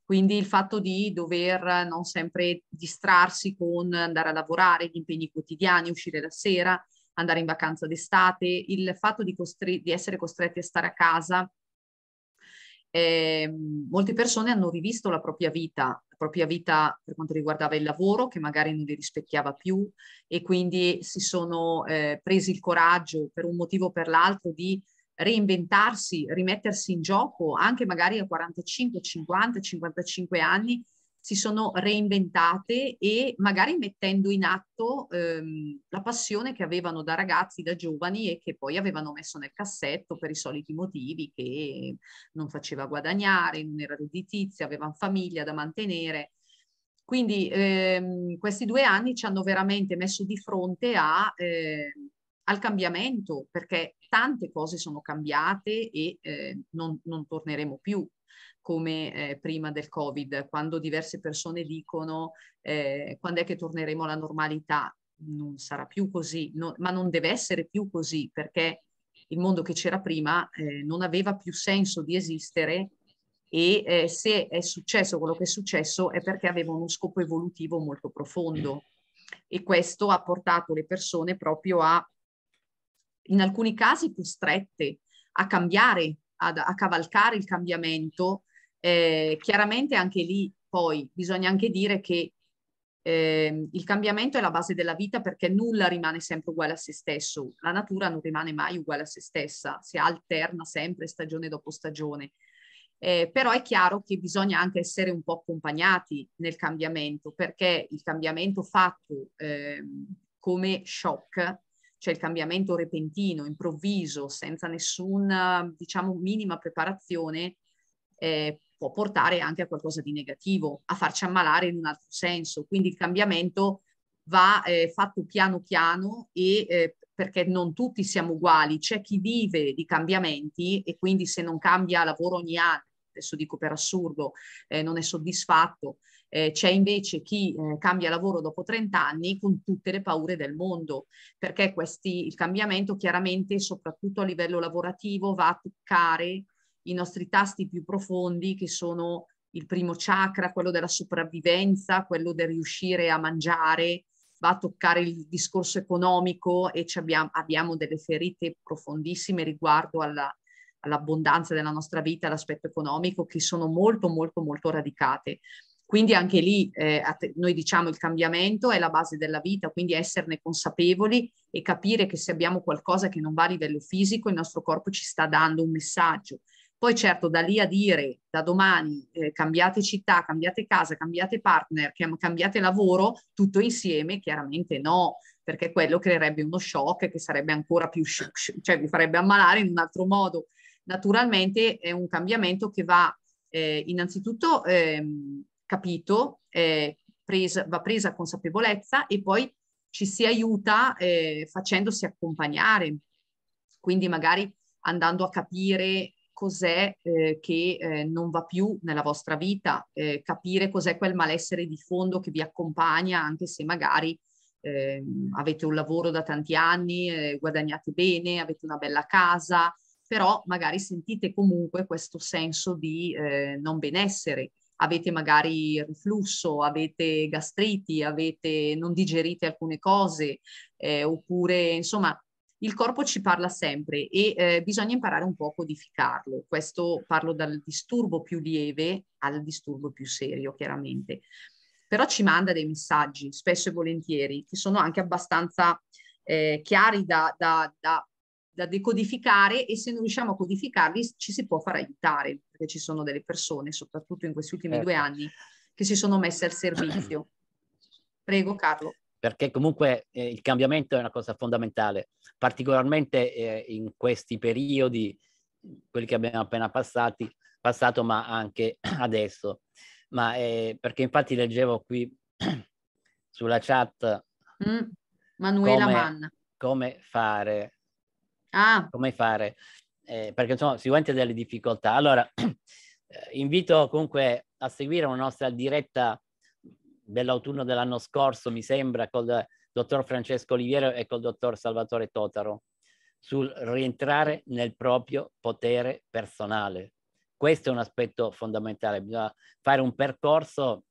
Quindi il fatto di dover non sempre distrarsi con andare a lavorare, gli impegni quotidiani, uscire la sera, andare in vacanza d'estate, il fatto di, costri- di essere costretti a stare a casa. Eh, molte persone hanno rivisto la propria vita propria vita per quanto riguardava il lavoro, che magari non li rispecchiava più e quindi si sono eh, presi il coraggio per un motivo o per l'altro di reinventarsi, rimettersi in gioco anche magari a 45, 50, 55 anni si sono reinventate e magari mettendo in atto ehm, la passione che avevano da ragazzi, da giovani e che poi avevano messo nel cassetto per i soliti motivi che non faceva guadagnare, non era redditizia, avevano famiglia da mantenere. Quindi ehm, questi due anni ci hanno veramente messo di fronte a, eh, al cambiamento perché tante cose sono cambiate e eh, non, non torneremo più come eh, prima del Covid, quando diverse persone dicono eh, quando è che torneremo alla normalità, non sarà più così, no, ma non deve essere più così perché il mondo che c'era prima eh, non aveva più senso di esistere e eh, se è successo quello che è successo è perché aveva uno scopo evolutivo molto profondo e questo ha portato le persone proprio a, in alcuni casi costrette, a cambiare, ad, a cavalcare il cambiamento eh, chiaramente anche lì poi bisogna anche dire che eh, il cambiamento è la base della vita perché nulla rimane sempre uguale a se stesso, la natura non rimane mai uguale a se stessa, si alterna sempre stagione dopo stagione. Eh, però è chiaro che bisogna anche essere un po' accompagnati nel cambiamento, perché il cambiamento fatto eh, come shock, cioè il cambiamento repentino, improvviso, senza nessuna, diciamo, minima preparazione, eh, può portare anche a qualcosa di negativo, a farci ammalare in un altro senso. Quindi il cambiamento va eh, fatto piano piano e eh, perché non tutti siamo uguali, c'è chi vive di cambiamenti e quindi se non cambia lavoro ogni anno, adesso dico per assurdo, eh, non è soddisfatto, eh, c'è invece chi eh, cambia lavoro dopo 30 anni con tutte le paure del mondo, perché questi, il cambiamento chiaramente soprattutto a livello lavorativo va a toccare i nostri tasti più profondi che sono il primo chakra, quello della sopravvivenza, quello del riuscire a mangiare, va a toccare il discorso economico e abbiamo, abbiamo, delle ferite profondissime riguardo alla, all'abbondanza della nostra vita, all'aspetto economico, che sono molto, molto, molto radicate. Quindi anche lì eh, noi diciamo il cambiamento è la base della vita, quindi esserne consapevoli e capire che se abbiamo qualcosa che non va a livello fisico, il nostro corpo ci sta dando un messaggio poi certo da lì a dire da domani eh, cambiate città, cambiate casa, cambiate partner, cambiate lavoro, tutto insieme, chiaramente no, perché quello creerebbe uno shock che sarebbe ancora più shock, cioè vi farebbe ammalare in un altro modo. Naturalmente è un cambiamento che va eh, innanzitutto ehm, eh, capito, presa, va presa consapevolezza e poi ci si aiuta eh, facendosi accompagnare. Quindi magari andando a capire cos'è eh, che eh, non va più nella vostra vita, eh, capire cos'è quel malessere di fondo che vi accompagna, anche se magari ehm, avete un lavoro da tanti anni, eh, guadagnate bene, avete una bella casa, però magari sentite comunque questo senso di eh, non benessere. Avete magari riflusso, avete gastriti, avete, non digerite alcune cose, eh, oppure insomma il corpo ci parla sempre e eh, bisogna imparare un po' a codificarlo. Questo parlo dal disturbo più lieve al disturbo più serio, chiaramente. Però ci manda dei messaggi, spesso e volentieri, che sono anche abbastanza eh, chiari da, da, da, da decodificare e se non riusciamo a codificarli ci si può far aiutare, perché ci sono delle persone, soprattutto in questi ultimi certo. due anni, che si sono messe al servizio. Prego Carlo perché comunque eh, il cambiamento è una cosa fondamentale, particolarmente eh, in questi periodi, quelli che abbiamo appena passati, passato, ma anche adesso. Ma eh, perché infatti leggevo qui sulla chat mm, Manuela come, Mann. Come fare? Ah. Come fare? Eh, perché insomma, sicuramente delle difficoltà. Allora, eh, invito comunque a seguire una nostra diretta dell'autunno dell'anno scorso, mi sembra, col dottor Francesco Oliviero e col dottor Salvatore Totaro, sul rientrare nel proprio potere personale. Questo è un aspetto fondamentale, bisogna fare un percorso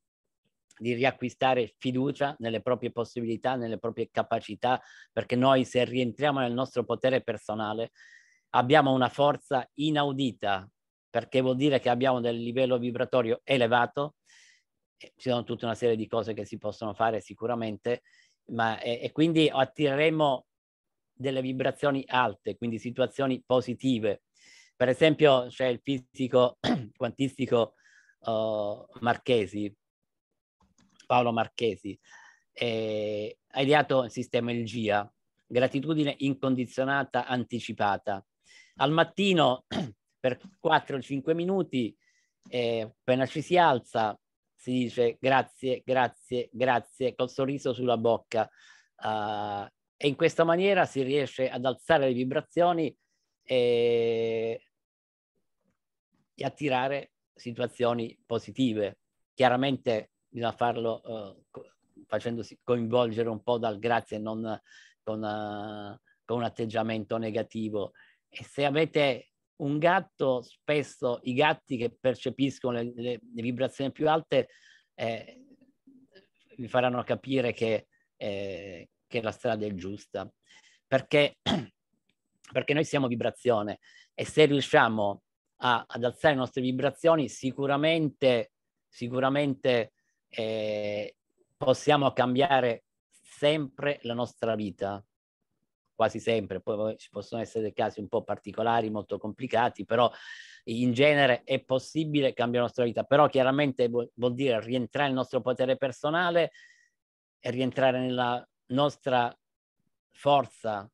di riacquistare fiducia nelle proprie possibilità, nelle proprie capacità, perché noi se rientriamo nel nostro potere personale abbiamo una forza inaudita, perché vuol dire che abbiamo del livello vibratorio elevato, eh, ci sono tutta una serie di cose che si possono fare sicuramente, ma, e, e quindi attireremo delle vibrazioni alte, quindi situazioni positive. Per esempio c'è il fisico quantistico uh, Marchesi, Paolo Marchesi, eh, ha ideato il sistema il GIA, gratitudine incondizionata anticipata. Al mattino per 4-5 minuti, eh, appena ci si alza, si cioè, dice grazie, grazie, grazie, col sorriso sulla bocca. Uh, e in questa maniera si riesce ad alzare le vibrazioni e, e attirare situazioni positive. Chiaramente bisogna farlo uh, facendosi coinvolgere un po' dal grazie, non con, uh, con un atteggiamento negativo. E se avete un gatto, spesso i gatti che percepiscono le, le, le vibrazioni più alte eh, vi faranno capire che, eh, che, la strada è giusta, perché, perché noi siamo vibrazione e se riusciamo a, ad alzare le nostre vibrazioni sicuramente, sicuramente eh, possiamo cambiare sempre la nostra vita quasi sempre, poi ci possono essere dei casi un po' particolari, molto complicati, però in genere è possibile cambiare la nostra vita, però chiaramente vuol dire rientrare nel nostro potere personale e rientrare nella nostra forza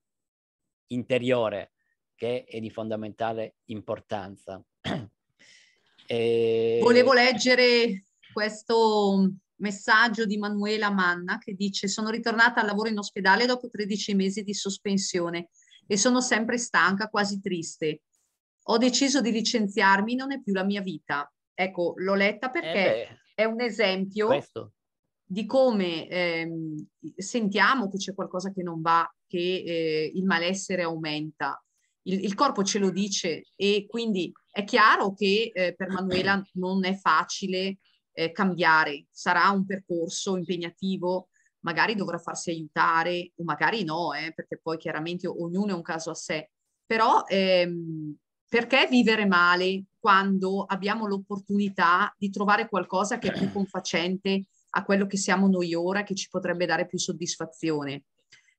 interiore che è di fondamentale importanza. e... Volevo leggere questo messaggio di Manuela Manna che dice sono ritornata al lavoro in ospedale dopo 13 mesi di sospensione e sono sempre stanca, quasi triste. Ho deciso di licenziarmi, non è più la mia vita. Ecco, l'ho letta eh perché eh è un esempio questo. di come ehm, sentiamo che c'è qualcosa che non va, che eh, il malessere aumenta. Il, il, corpo ce lo dice e quindi è chiaro che eh, per Manuela non è facile eh, cambiare, sarà un percorso impegnativo, magari dovrà farsi aiutare o magari no, eh, perché poi chiaramente ognuno è un caso a sé, però ehm, perché vivere male quando abbiamo l'opportunità di trovare qualcosa che è più confacente a quello che siamo noi ora, che ci potrebbe dare più soddisfazione?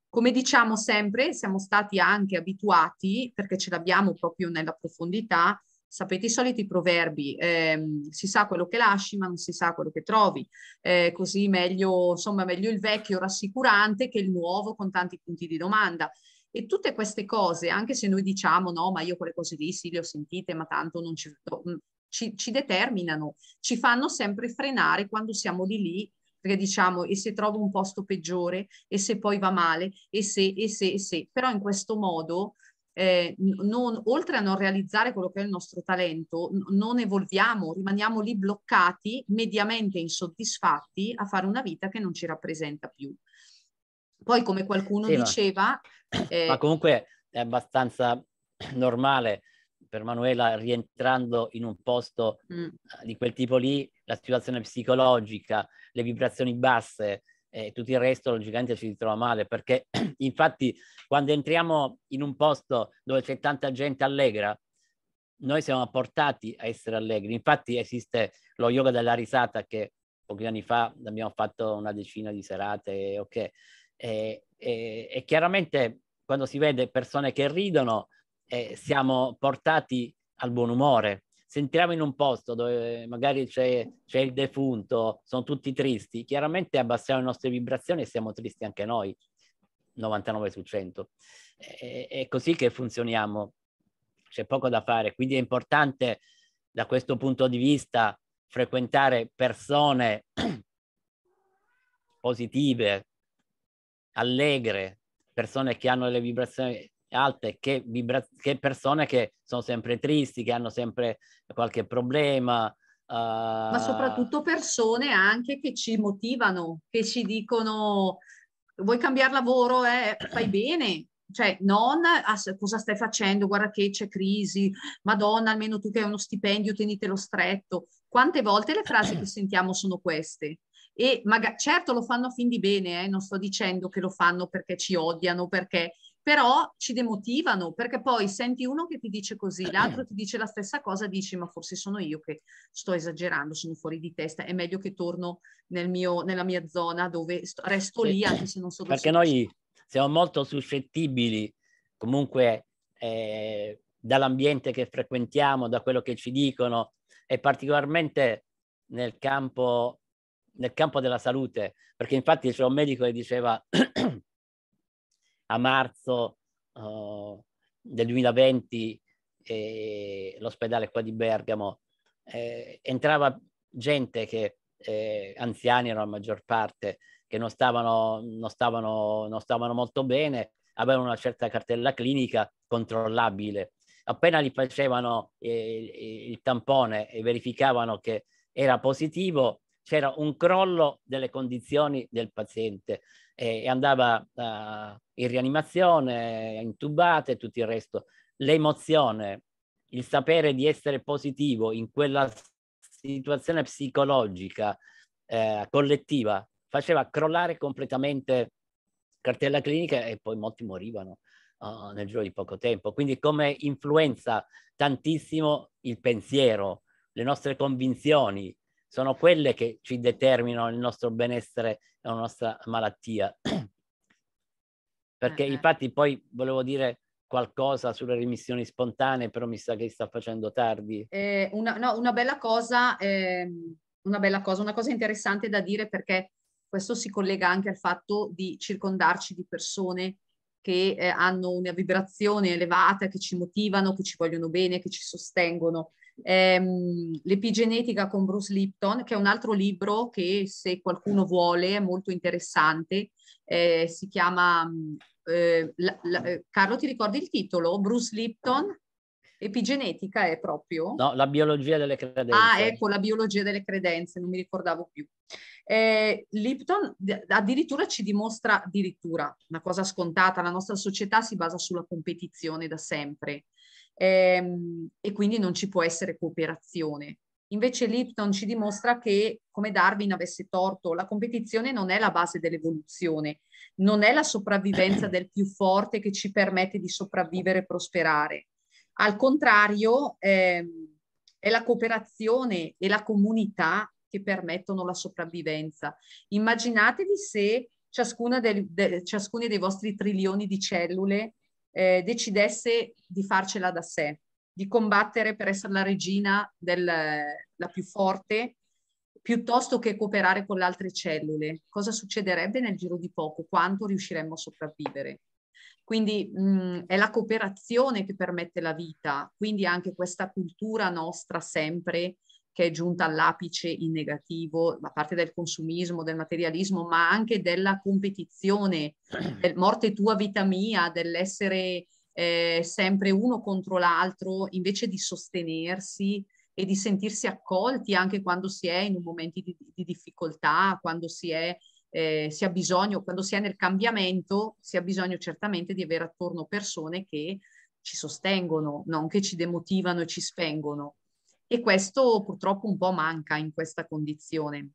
Come diciamo sempre, siamo stati anche abituati, perché ce l'abbiamo proprio nella profondità, Sapete i soliti proverbi, ehm, si sa quello che lasci ma non si sa quello che trovi, eh, così meglio, insomma, meglio il vecchio rassicurante che il nuovo con tanti punti di domanda. E tutte queste cose, anche se noi diciamo no, ma io quelle cose lì sì le ho sentite, ma tanto non ci, mm, ci, ci determinano, ci fanno sempre frenare quando siamo lì lì perché diciamo e se trovo un posto peggiore e se poi va male e se e se e se però in questo modo eh, non, oltre a non realizzare quello che è il nostro talento, non evolviamo, rimaniamo lì bloccati, mediamente insoddisfatti a fare una vita che non ci rappresenta più. Poi, come qualcuno sì, diceva... Ma, eh, ma comunque è abbastanza normale per Manuela, rientrando in un posto mh. Mm. Eh, di quel tipo lì, la situazione psicologica, le vibrazioni basse, e tutto il resto logicamente ci si trova male perché infatti quando entriamo in un posto dove c'è tanta gente allegra noi siamo portati a essere allegri infatti esiste lo yoga della risata che pochi anni fa abbiamo fatto una decina di serate ok e, e, e chiaramente quando si vede persone che ridono eh, siamo portati al buon umore se entriamo in un posto dove magari c'è, c'è il defunto, sono tutti tristi, chiaramente abbassiamo le nostre vibrazioni e siamo tristi anche noi, 99 su 100. È, è così che funzioniamo, c'è poco da fare, quindi è importante da questo punto di vista frequentare persone positive, allegre, persone che hanno le vibrazioni alte che, vibra- che persone che sono sempre tristi, che hanno sempre qualche problema, ma eh, soprattutto persone anche che ci motivano, che ci dicono vuoi cambiare lavoro, eh? fai bene. Cioè, non ah, cosa stai facendo, guarda che c'è crisi, madonna, almeno tu che hai uno stipendio, tenitelo stretto. Quante volte le frasi che sentiamo sono queste? E magari, certo lo fanno fin di bene, eh? non sto dicendo che lo fanno perché ci odiano, perché però ci demotivano perché poi senti uno che ti dice così, l'altro ti dice la stessa cosa, dici ma forse sono io che sto esagerando, sono fuori di testa, è meglio che torno nel mio, nella mia zona dove sto, resto lì anche se non sono dove Perché noi siamo molto suscettibili comunque eh, dall'ambiente che frequentiamo, da quello che ci dicono e particolarmente nel campo, nel campo della salute, perché infatti c'è un medico che diceva a marzo uh, del 2020 eh, l'ospedale qua di Bergamo eh, entrava gente che eh, anziani erano la maggior parte che non stavano, non, stavano, non stavano molto bene avevano una certa cartella clinica controllabile appena gli facevano eh, il tampone e verificavano che era positivo c'era un crollo delle condizioni del paziente e andava uh, in rianimazione, intubata e tutto il resto. L'emozione, il sapere di essere positivo in quella situazione psicologica eh, collettiva faceva crollare completamente cartella clinica e poi molti morivano uh, nel giro di poco tempo. Quindi come influenza tantissimo il pensiero, le nostre convinzioni, sono quelle che ci determinano il nostro benessere e la nostra malattia. Perché uh-huh. infatti poi volevo dire qualcosa sulle rimissioni spontanee, però mi sa che sta facendo tardi. Eh, una, no, una, bella cosa, eh, una bella cosa, una cosa interessante da dire perché questo si collega anche al fatto di circondarci di persone che eh, hanno una vibrazione elevata, che ci motivano, che ci vogliono bene, che ci sostengono ehm, l'epigenetica con Bruce Lipton, che è un altro libro che se qualcuno vuole è molto interessante, eh, si chiama... Mm, eh, la, la, eh, Carlo ti ricordi il titolo? Bruce Lipton? Epigenetica è proprio... No, la biologia delle credenze. Ah, ecco, la biologia delle credenze, non mi ricordavo più. Eh, Lipton addirittura ci dimostra, addirittura, una cosa scontata, la nostra società si basa sulla competizione da sempre eh, e quindi non ci può essere cooperazione. Invece Lipton ci dimostra che, come Darwin avesse torto, la competizione non è la base dell'evoluzione, non è la sopravvivenza del più forte che ci permette di sopravvivere e prosperare. Al contrario, ehm, è la cooperazione e la comunità che permettono la sopravvivenza. Immaginatevi se ciascuna del, de, ciascuno dei vostri trilioni di cellule eh, decidesse di farcela da sé, di combattere per essere la regina del, la più forte piuttosto che cooperare con le altre cellule. Cosa succederebbe nel giro di poco? Quanto riusciremmo a sopravvivere? Quindi mh, mhmm, è la cooperazione che permette la vita, quindi anche questa cultura nostra sempre che è giunta all'apice in negativo, da parte del consumismo, del materialismo, ma anche della competizione, del morte tua vita mia, dell'essere eh, sempre uno contro l'altro, invece di sostenersi e di sentirsi accolti anche quando si è in momenti di, di difficoltà, quando si è eh, si ha bisogno, quando si è nel cambiamento, si ha bisogno certamente di avere attorno persone che ci sostengono, non che ci demotivano e ci spengono. E questo purtroppo un po' manca in questa condizione.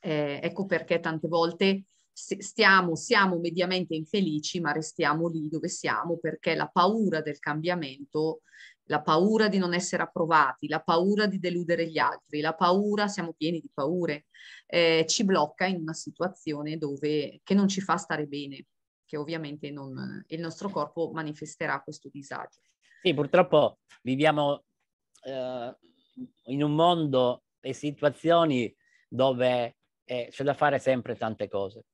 Eh, ecco perché tante volte stiamo, siamo mediamente infelici, ma restiamo lì dove siamo perché la paura del cambiamento la paura di non essere approvati, la paura di deludere gli altri, la paura, siamo pieni di paure, eh, ci blocca in una situazione dove, che non ci fa stare bene, che ovviamente non, il nostro corpo manifesterà questo disagio. Sì, purtroppo viviamo eh, in un mondo e situazioni dove eh, c'è da fare sempre tante cose.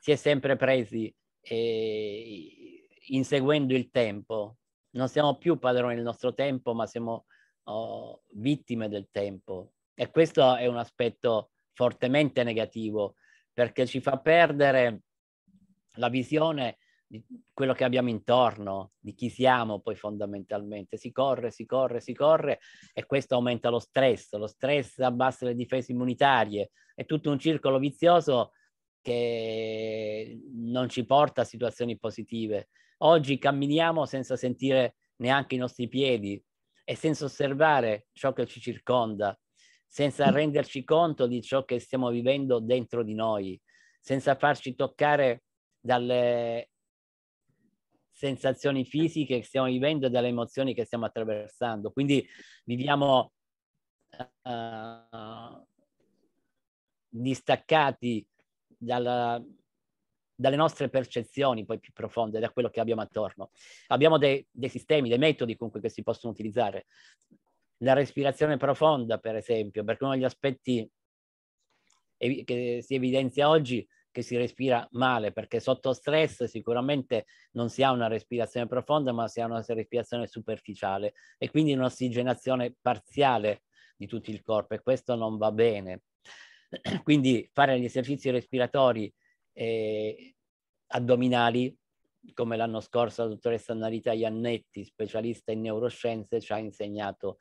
Si è sempre presi eh, inseguendo il tempo, non siamo più padroni del nostro tempo, ma siamo oh, vittime del tempo. E questo è un aspetto fortemente negativo, perché ci fa perdere la visione di quello che abbiamo intorno, di chi siamo poi fondamentalmente. Si corre, si corre, si corre e questo aumenta lo stress, lo stress abbassa le difese immunitarie, è tutto un circolo vizioso che non ci porta a situazioni positive. Oggi camminiamo senza sentire neanche i nostri piedi e senza osservare ciò che ci circonda, senza mm. renderci conto di ciò che stiamo vivendo dentro di noi, senza farci toccare dalle sensazioni fisiche che stiamo vivendo e dalle emozioni che stiamo attraversando. Quindi viviamo uh, distaccati dalla dalle nostre percezioni poi più profonde, da quello che abbiamo attorno. Abbiamo dei, dei sistemi, dei metodi comunque che si possono utilizzare. La respirazione profonda, per esempio, perché uno degli aspetti ev- che si evidenzia oggi che si respira male, perché sotto stress sicuramente non si ha una respirazione profonda, ma si ha una respirazione superficiale e quindi un'ossigenazione parziale di tutto il corpo e questo non va bene. Quindi fare gli esercizi respiratori eh, addominali, come l'anno scorso la dottoressa Narita Iannetti, specialista in neuroscienze, ci ha insegnato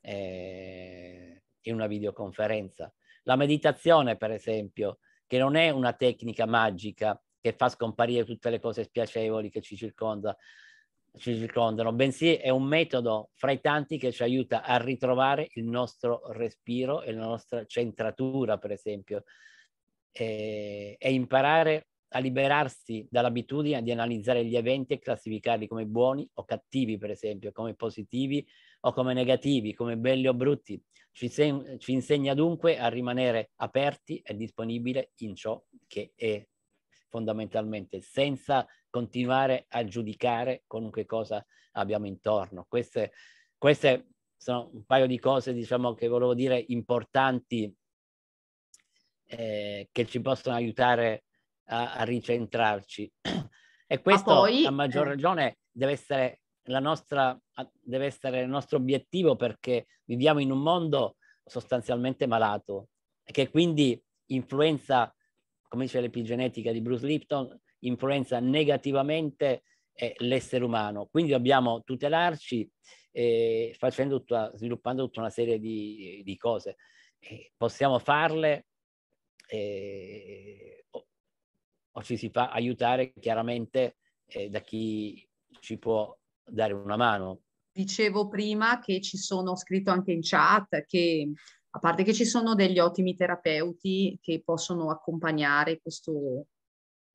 eh, in una videoconferenza. La meditazione, per esempio, che non è una tecnica magica che fa scomparire tutte le cose spiacevoli che ci, circonda, ci circondano, bensì è un metodo fra i tanti che ci aiuta a ritrovare il nostro respiro e la nostra centratura, per esempio, e, eh, e imparare a liberarsi dall'abitudine di analizzare gli eventi e classificarli come buoni o cattivi, per esempio, come positivi o come negativi, come belli o brutti. Ci, se- ci insegna dunque a rimanere aperti e disponibili in ciò che è fondamentalmente, senza continuare a giudicare qualunque cosa abbiamo intorno. Queste, queste sono un paio di cose, diciamo, che volevo dire importanti eh, che ci possono aiutare a, a ricentrarci. E questo, Ma poi... a maggior eh, ragione, deve essere, nostra, deve essere il nostro obiettivo perché viviamo in un mondo sostanzialmente malato e che quindi influenza, come dice l'epigenetica di Bruce Lipton, influenza negativamente eh, l'essere umano. Quindi dobbiamo tutelarci eh, tutta, sviluppando tutta una serie di, di cose. Eh, possiamo farle eh, o, ci si fa aiutare chiaramente eh, da chi ci può dare una mano. Dicevo prima che ci sono scritto anche in chat che a parte che ci sono degli ottimi terapeuti che possono accompagnare questo,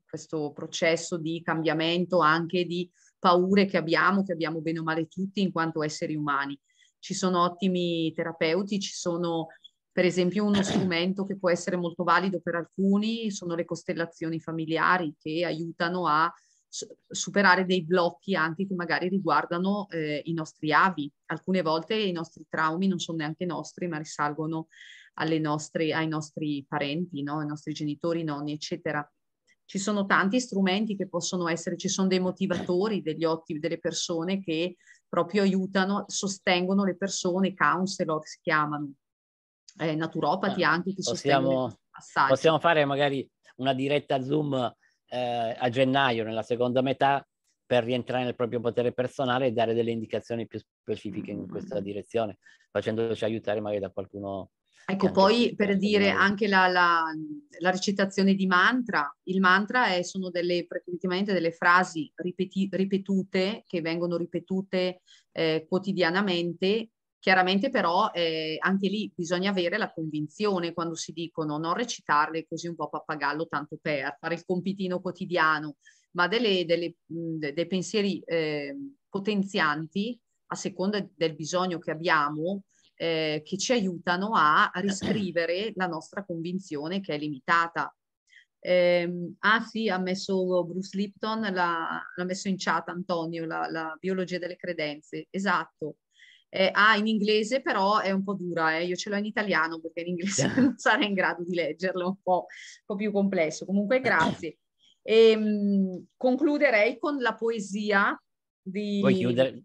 questo processo di cambiamento anche di paure che abbiamo, che abbiamo bene o male tutti in quanto esseri umani. Ci sono ottimi terapeuti, ci sono per esempio uno strumento che può essere molto valido per alcuni sono le costellazioni familiari che aiutano a superare dei blocchi anche che magari riguardano eh, i nostri avi. Alcune volte i nostri traumi non sono neanche nostri, ma risalgono nostre, ai nostri parenti, no? ai nostri genitori, nonni, eccetera. Ci sono tanti strumenti che possono essere, ci sono dei motivatori, degli ottimi, delle persone che proprio aiutano, sostengono le persone, counselor si chiamano, eh, naturopati eh, anche che possiamo, ci Possiamo fare magari una diretta Zoom eh, a gennaio, nella seconda metà, per rientrare nel proprio potere personale e dare delle indicazioni più specifiche in questa mm. direzione, facendoci aiutare magari da qualcuno. Ecco, poi per dire anche la, la, la, recitazione di mantra, il mantra è, sono delle, praticamente delle frasi ripeti, ripetute, che vengono ripetute eh, quotidianamente Chiaramente però eh, anche lì bisogna avere la convinzione quando si dicono non recitarle così un po' pappagallo tanto per fare il compitino quotidiano, ma delle, delle, mh, dei pensieri eh, potenzianti a seconda del bisogno che abbiamo eh, che ci aiutano a riscrivere la nostra convinzione che è limitata. Eh, ah sì, ha messo Bruce Lipton, l'ha, messo in chat Antonio, la, la biologia delle credenze, esatto eh, ah, in inglese però è un po' dura, eh. io ce l'ho in italiano perché in inglese yeah. non sarei in grado di leggerlo, è un po', un po' più complesso. Comunque eh. grazie. E, ehm, mh, concluderei con la poesia di... Vuoi chiudere?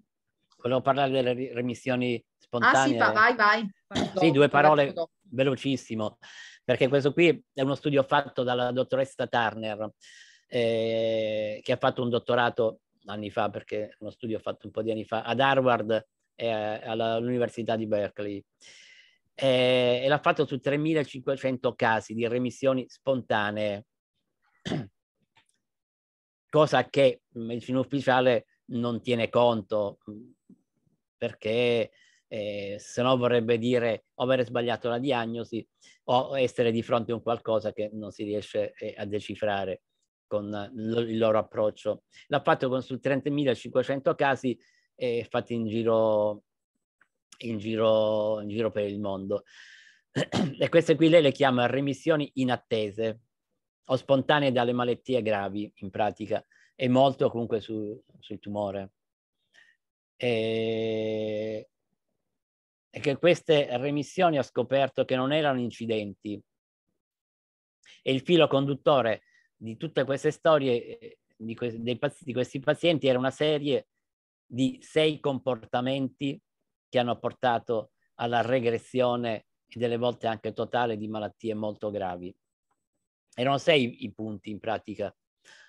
Volevo parlare delle remissioni spontanee. Ah sì, va, vai, vai. Dopo, sì, due parole velocissimo, perché questo qui è uno studio fatto dalla dottoressa Turner, eh, che ha fatto un dottorato anni fa, perché uno studio fatto un po' di anni fa, ad Harvard eh, all'Università di Berkeley eh, e l'ha fatto su 3.500 casi di remissioni spontanee, cosa che medicina ufficiale non tiene conto perché eh, se no vorrebbe dire o avere sbagliato la diagnosi o essere di fronte a un qualcosa che non si riesce eh, a decifrare con lo, il loro approccio. L'ha fatto con su 30.500 casi e fatti in giro, in giro, in giro per il mondo. e queste qui lei le chiama remissioni inattese o spontanee dalle malattie gravi, in pratica, e molto comunque su, sul tumore. E... e che queste remissioni ha scoperto che non erano incidenti. E il filo conduttore di tutte queste storie eh, di, que- dei, di questi pazienti era una serie di sei comportamenti che hanno portato alla regressione e delle volte anche totale di malattie molto gravi. Erano sei i punti in pratica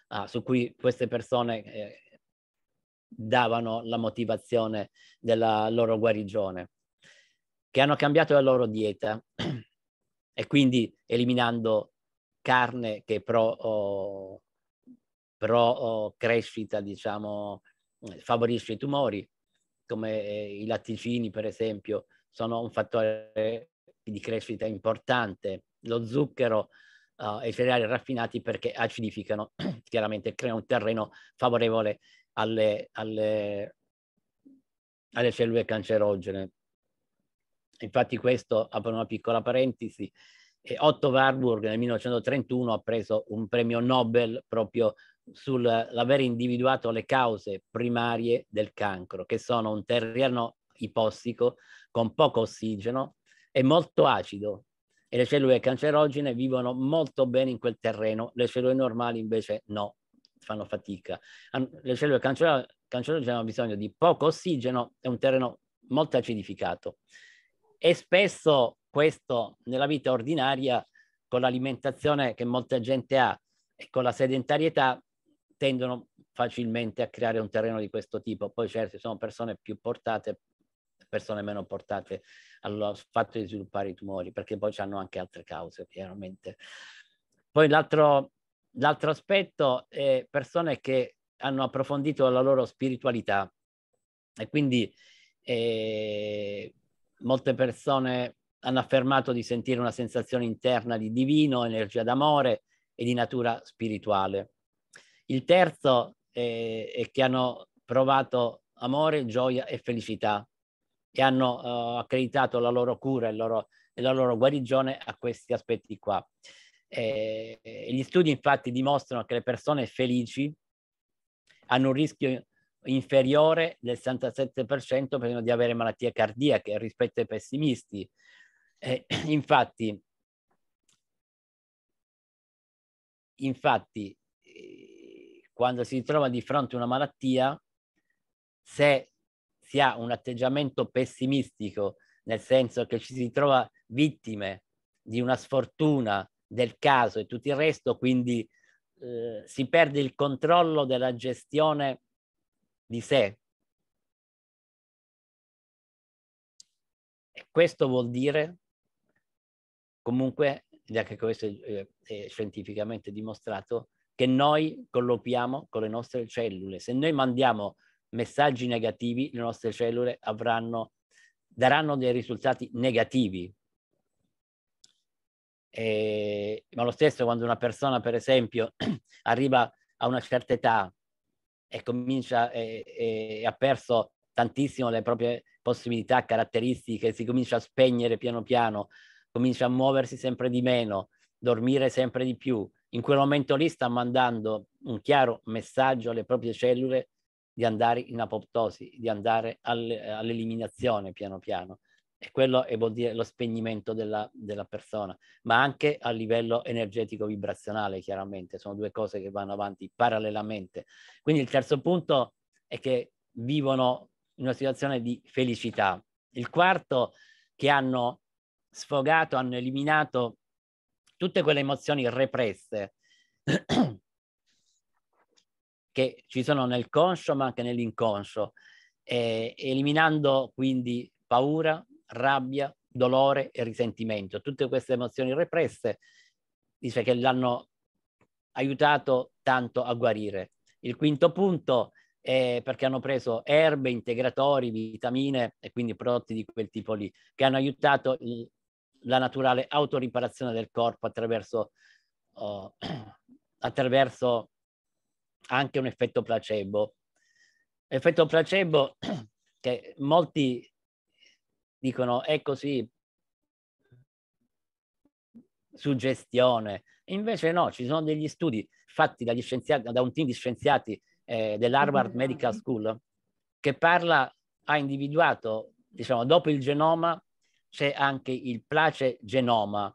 ah, su cui queste persone eh, davano la motivazione della loro guarigione, che hanno cambiato la loro dieta e quindi eliminando carne che pro, oh, pro oh, crescita, diciamo, eh, favorisce i tumori, come eh, i latticini per esempio sono un fattore di crescita importante, lo zucchero uh, e i cereali raffinati perché acidificano, chiaramente creano un terreno favorevole alle, alle, alle cellule cancerogene. Infatti questo, apro una piccola parentesi, Otto Warburg nel 1931 ha preso un premio Nobel proprio sull'aver individuato le cause primarie del cancro, che sono un terreno ipossico con poco ossigeno e molto acido e le cellule cancerogene vivono molto bene in quel terreno, le cellule normali invece no, fanno fatica. Le cellule cancerogene hanno bisogno di poco ossigeno e un terreno molto acidificato. E spesso questo nella vita ordinaria con l'alimentazione che molta gente ha e con la sedentarietà tendono facilmente a creare un terreno di questo tipo. Poi certo ci sono persone più portate, persone meno portate al fatto di sviluppare i tumori, perché poi hanno anche altre cause, chiaramente. Poi l'altro, l'altro aspetto è persone che hanno approfondito la loro spiritualità e quindi eh, molte persone hanno affermato di sentire una sensazione interna di divino, energia d'amore e di natura spirituale. Il terzo eh, è che hanno provato amore, gioia e felicità e hanno eh, accreditato la loro cura e, loro, e la loro guarigione a questi aspetti qua. Eh, gli studi infatti dimostrano che le persone felici hanno un rischio inferiore del 67% di avere malattie cardiache rispetto ai pessimisti. Eh, infatti, infatti quando si trova di fronte a una malattia, se si ha un atteggiamento pessimistico, nel senso che ci si trova vittime di una sfortuna, del caso e tutto il resto, quindi eh, si perde il controllo della gestione di sé. E questo vuol dire, comunque, anche questo è, eh, è scientificamente dimostrato, che noi colloquiamo con le nostre cellule. Se noi mandiamo messaggi negativi, le nostre cellule avranno, daranno dei risultati negativi. E, ma lo stesso quando una persona, per esempio, arriva a una certa età e comincia e, e ha perso tantissimo le proprie possibilità, caratteristiche, si comincia a spegnere piano piano, comincia a muoversi sempre di meno, dormire sempre di più, in quel momento lì sta mandando un chiaro messaggio alle proprie cellule di andare in apoptosi, di andare al, all'eliminazione piano piano. E quello è, vuol dire lo spegnimento della, della, persona, ma anche a livello energetico vibrazionale, chiaramente, sono due cose che vanno avanti parallelamente. Quindi il terzo punto è che vivono in una situazione di felicità. Il quarto, che hanno sfogato, hanno eliminato tutte quelle emozioni represse che ci sono nel conscio ma anche nell'inconscio, eh, eliminando quindi paura, rabbia, dolore e risentimento. Tutte queste emozioni represse dice che l'hanno aiutato tanto a guarire. Il quinto punto è perché hanno preso erbe, integratori, vitamine e quindi prodotti di quel tipo lì, che hanno aiutato il, la naturale autoriparazione del corpo attraverso, uh, attraverso anche un effetto placebo. Effetto placebo che molti dicono è così ecco suggestione. Invece no, ci sono degli studi fatti dagli scienziati, da un team di scienziati eh, dell'Harvard Medical School che parla, ha individuato, diciamo, dopo il genoma c'è anche il place genoma.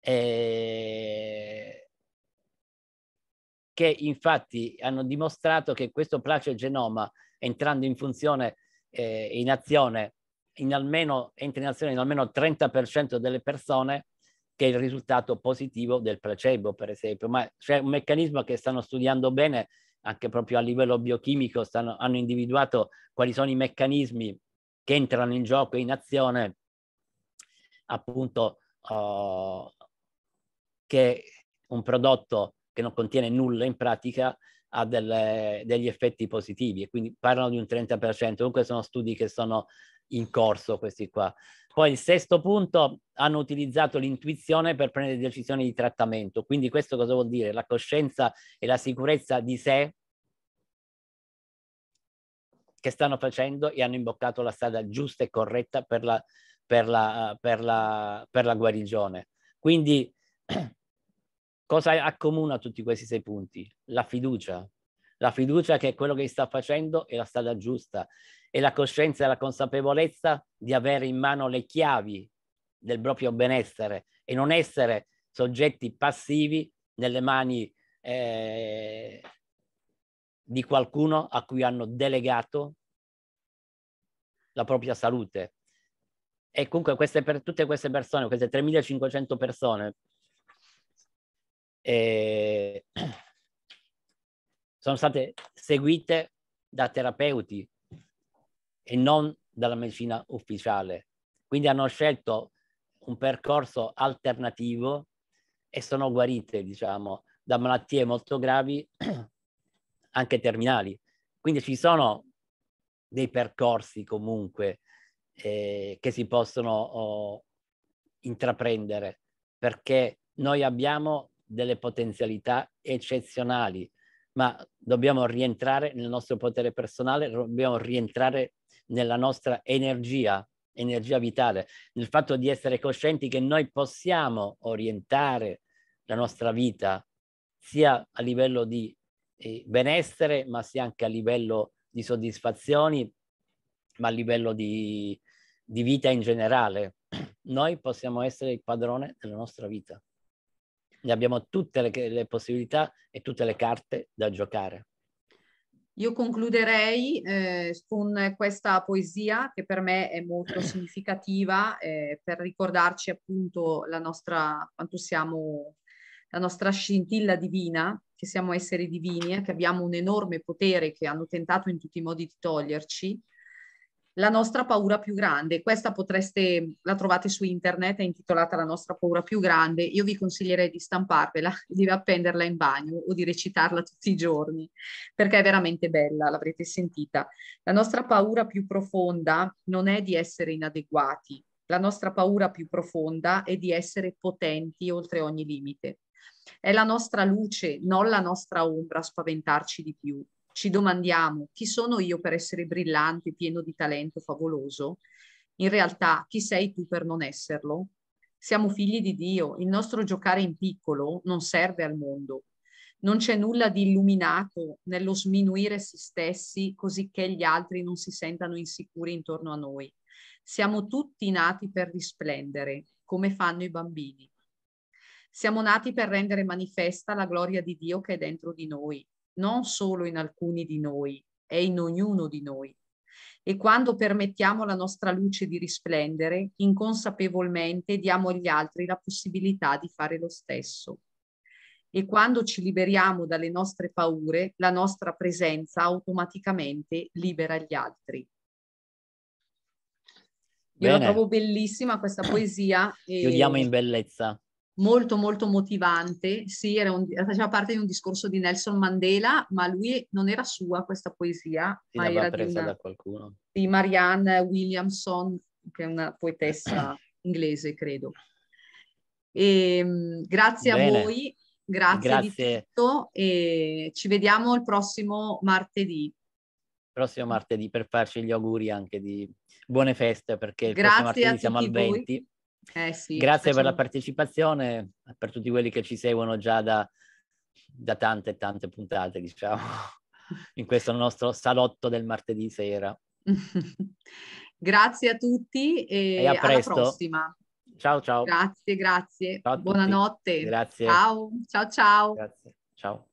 Eh, che infatti hanno dimostrato che questo place genoma entrando in funzione eh, in azione in almeno entra in azione in almeno 30% delle persone che è il risultato positivo del placebo, per esempio, ma c'è un meccanismo che stanno studiando bene anche proprio a livello biochimico, stanno, hanno individuato quali sono i meccanismi che entrano in gioco in azione appunto uh, che un prodotto che non contiene nulla in pratica ha delle, degli effetti positivi e quindi parlano di un 30%. Comunque sono studi che sono in corso questi qua. Poi il sesto punto, hanno utilizzato l'intuizione per prendere decisioni di trattamento. Quindi questo cosa vuol dire? La coscienza e la sicurezza di sé che stanno facendo e hanno imboccato la strada giusta e corretta per la, per la, per la, per la guarigione. Quindi cosa accomuna tutti questi sei punti? La fiducia. La fiducia che quello che sta facendo è la strada giusta e la coscienza e la consapevolezza di avere in mano le chiavi del proprio benessere e non essere soggetti passivi nelle mani eh, di qualcuno a cui hanno delegato la propria salute. E comunque queste, per tutte queste persone, queste 3.500 persone, eh, sono state seguite da terapeuti e non dalla medicina ufficiale. Quindi hanno scelto un percorso alternativo e sono guarite, diciamo, da malattie molto gravi anche terminali. Quindi ci sono dei percorsi comunque eh, che si possono oh, intraprendere perché noi abbiamo delle potenzialità eccezionali, ma dobbiamo rientrare nel nostro potere personale, dobbiamo rientrare nella nostra energia, energia vitale, nel fatto di essere coscienti che noi possiamo orientare la nostra vita sia a livello di benessere, ma sia anche a livello di soddisfazioni, ma a livello di, di vita in generale. Noi possiamo essere il padrone della nostra vita. Ne abbiamo tutte le, le possibilità e tutte le carte da giocare. Io concluderei eh, con questa poesia che per me è molto significativa eh, per ricordarci appunto la nostra, quanto siamo, la nostra scintilla divina che siamo esseri divini e che abbiamo un enorme potere che hanno tentato in tutti i modi di toglierci, la nostra paura più grande. Questa potreste, la trovate su internet, è intitolata La nostra paura più grande. Io vi consiglierei di stamparvela, di appenderla in bagno o di recitarla tutti i giorni, perché è veramente bella, l'avrete sentita. La nostra paura più profonda non è di essere inadeguati, la nostra paura più profonda è di essere potenti oltre ogni limite. È la nostra luce, non la nostra ombra a spaventarci di più. Ci domandiamo chi sono io per essere brillante, pieno di talento, favoloso? In realtà chi sei tu per non esserlo? Siamo figli di Dio, il nostro giocare in piccolo non serve al mondo. Non c'è nulla di illuminato nello sminuire se stessi così che gli altri non si sentano insicuri intorno a noi. Siamo tutti nati per risplendere, come fanno i bambini. Siamo nati per rendere manifesta la gloria di Dio che è dentro di noi, non solo in alcuni di noi, è in ognuno di noi. E quando permettiamo alla nostra luce di risplendere, inconsapevolmente diamo agli altri la possibilità di fare lo stesso. E quando ci liberiamo dalle nostre paure, la nostra presenza automaticamente libera gli altri. Io Bene. la trovo bellissima questa poesia. E... Chiudiamo in bellezza molto molto motivante, sì, era un, faceva parte di un discorso di Nelson Mandela, ma lui non era sua questa poesia, sì, ma era presa di, una, da qualcuno. di Marianne Williamson, che è una poetessa inglese, credo. E, ehm, grazie Bene. a voi, grazie, grazie, di tutto e ci vediamo il prossimo martedì. Prossimo martedì per farci gli auguri anche di buone feste perché grazie il prossimo martedì siamo al 20. Voi. Eh sì, Grazie facciamo... per la partecipazione, per tutti quelli che ci seguono già da, da tante tante puntate, diciamo, in questo nostro salotto del martedì sera. grazie a tutti e, e a alla prossima. Ciao ciao. Grazie, grazie. Ciao Buonanotte. Grazie. Ciao, ciao ciao. Grazie. Ciao.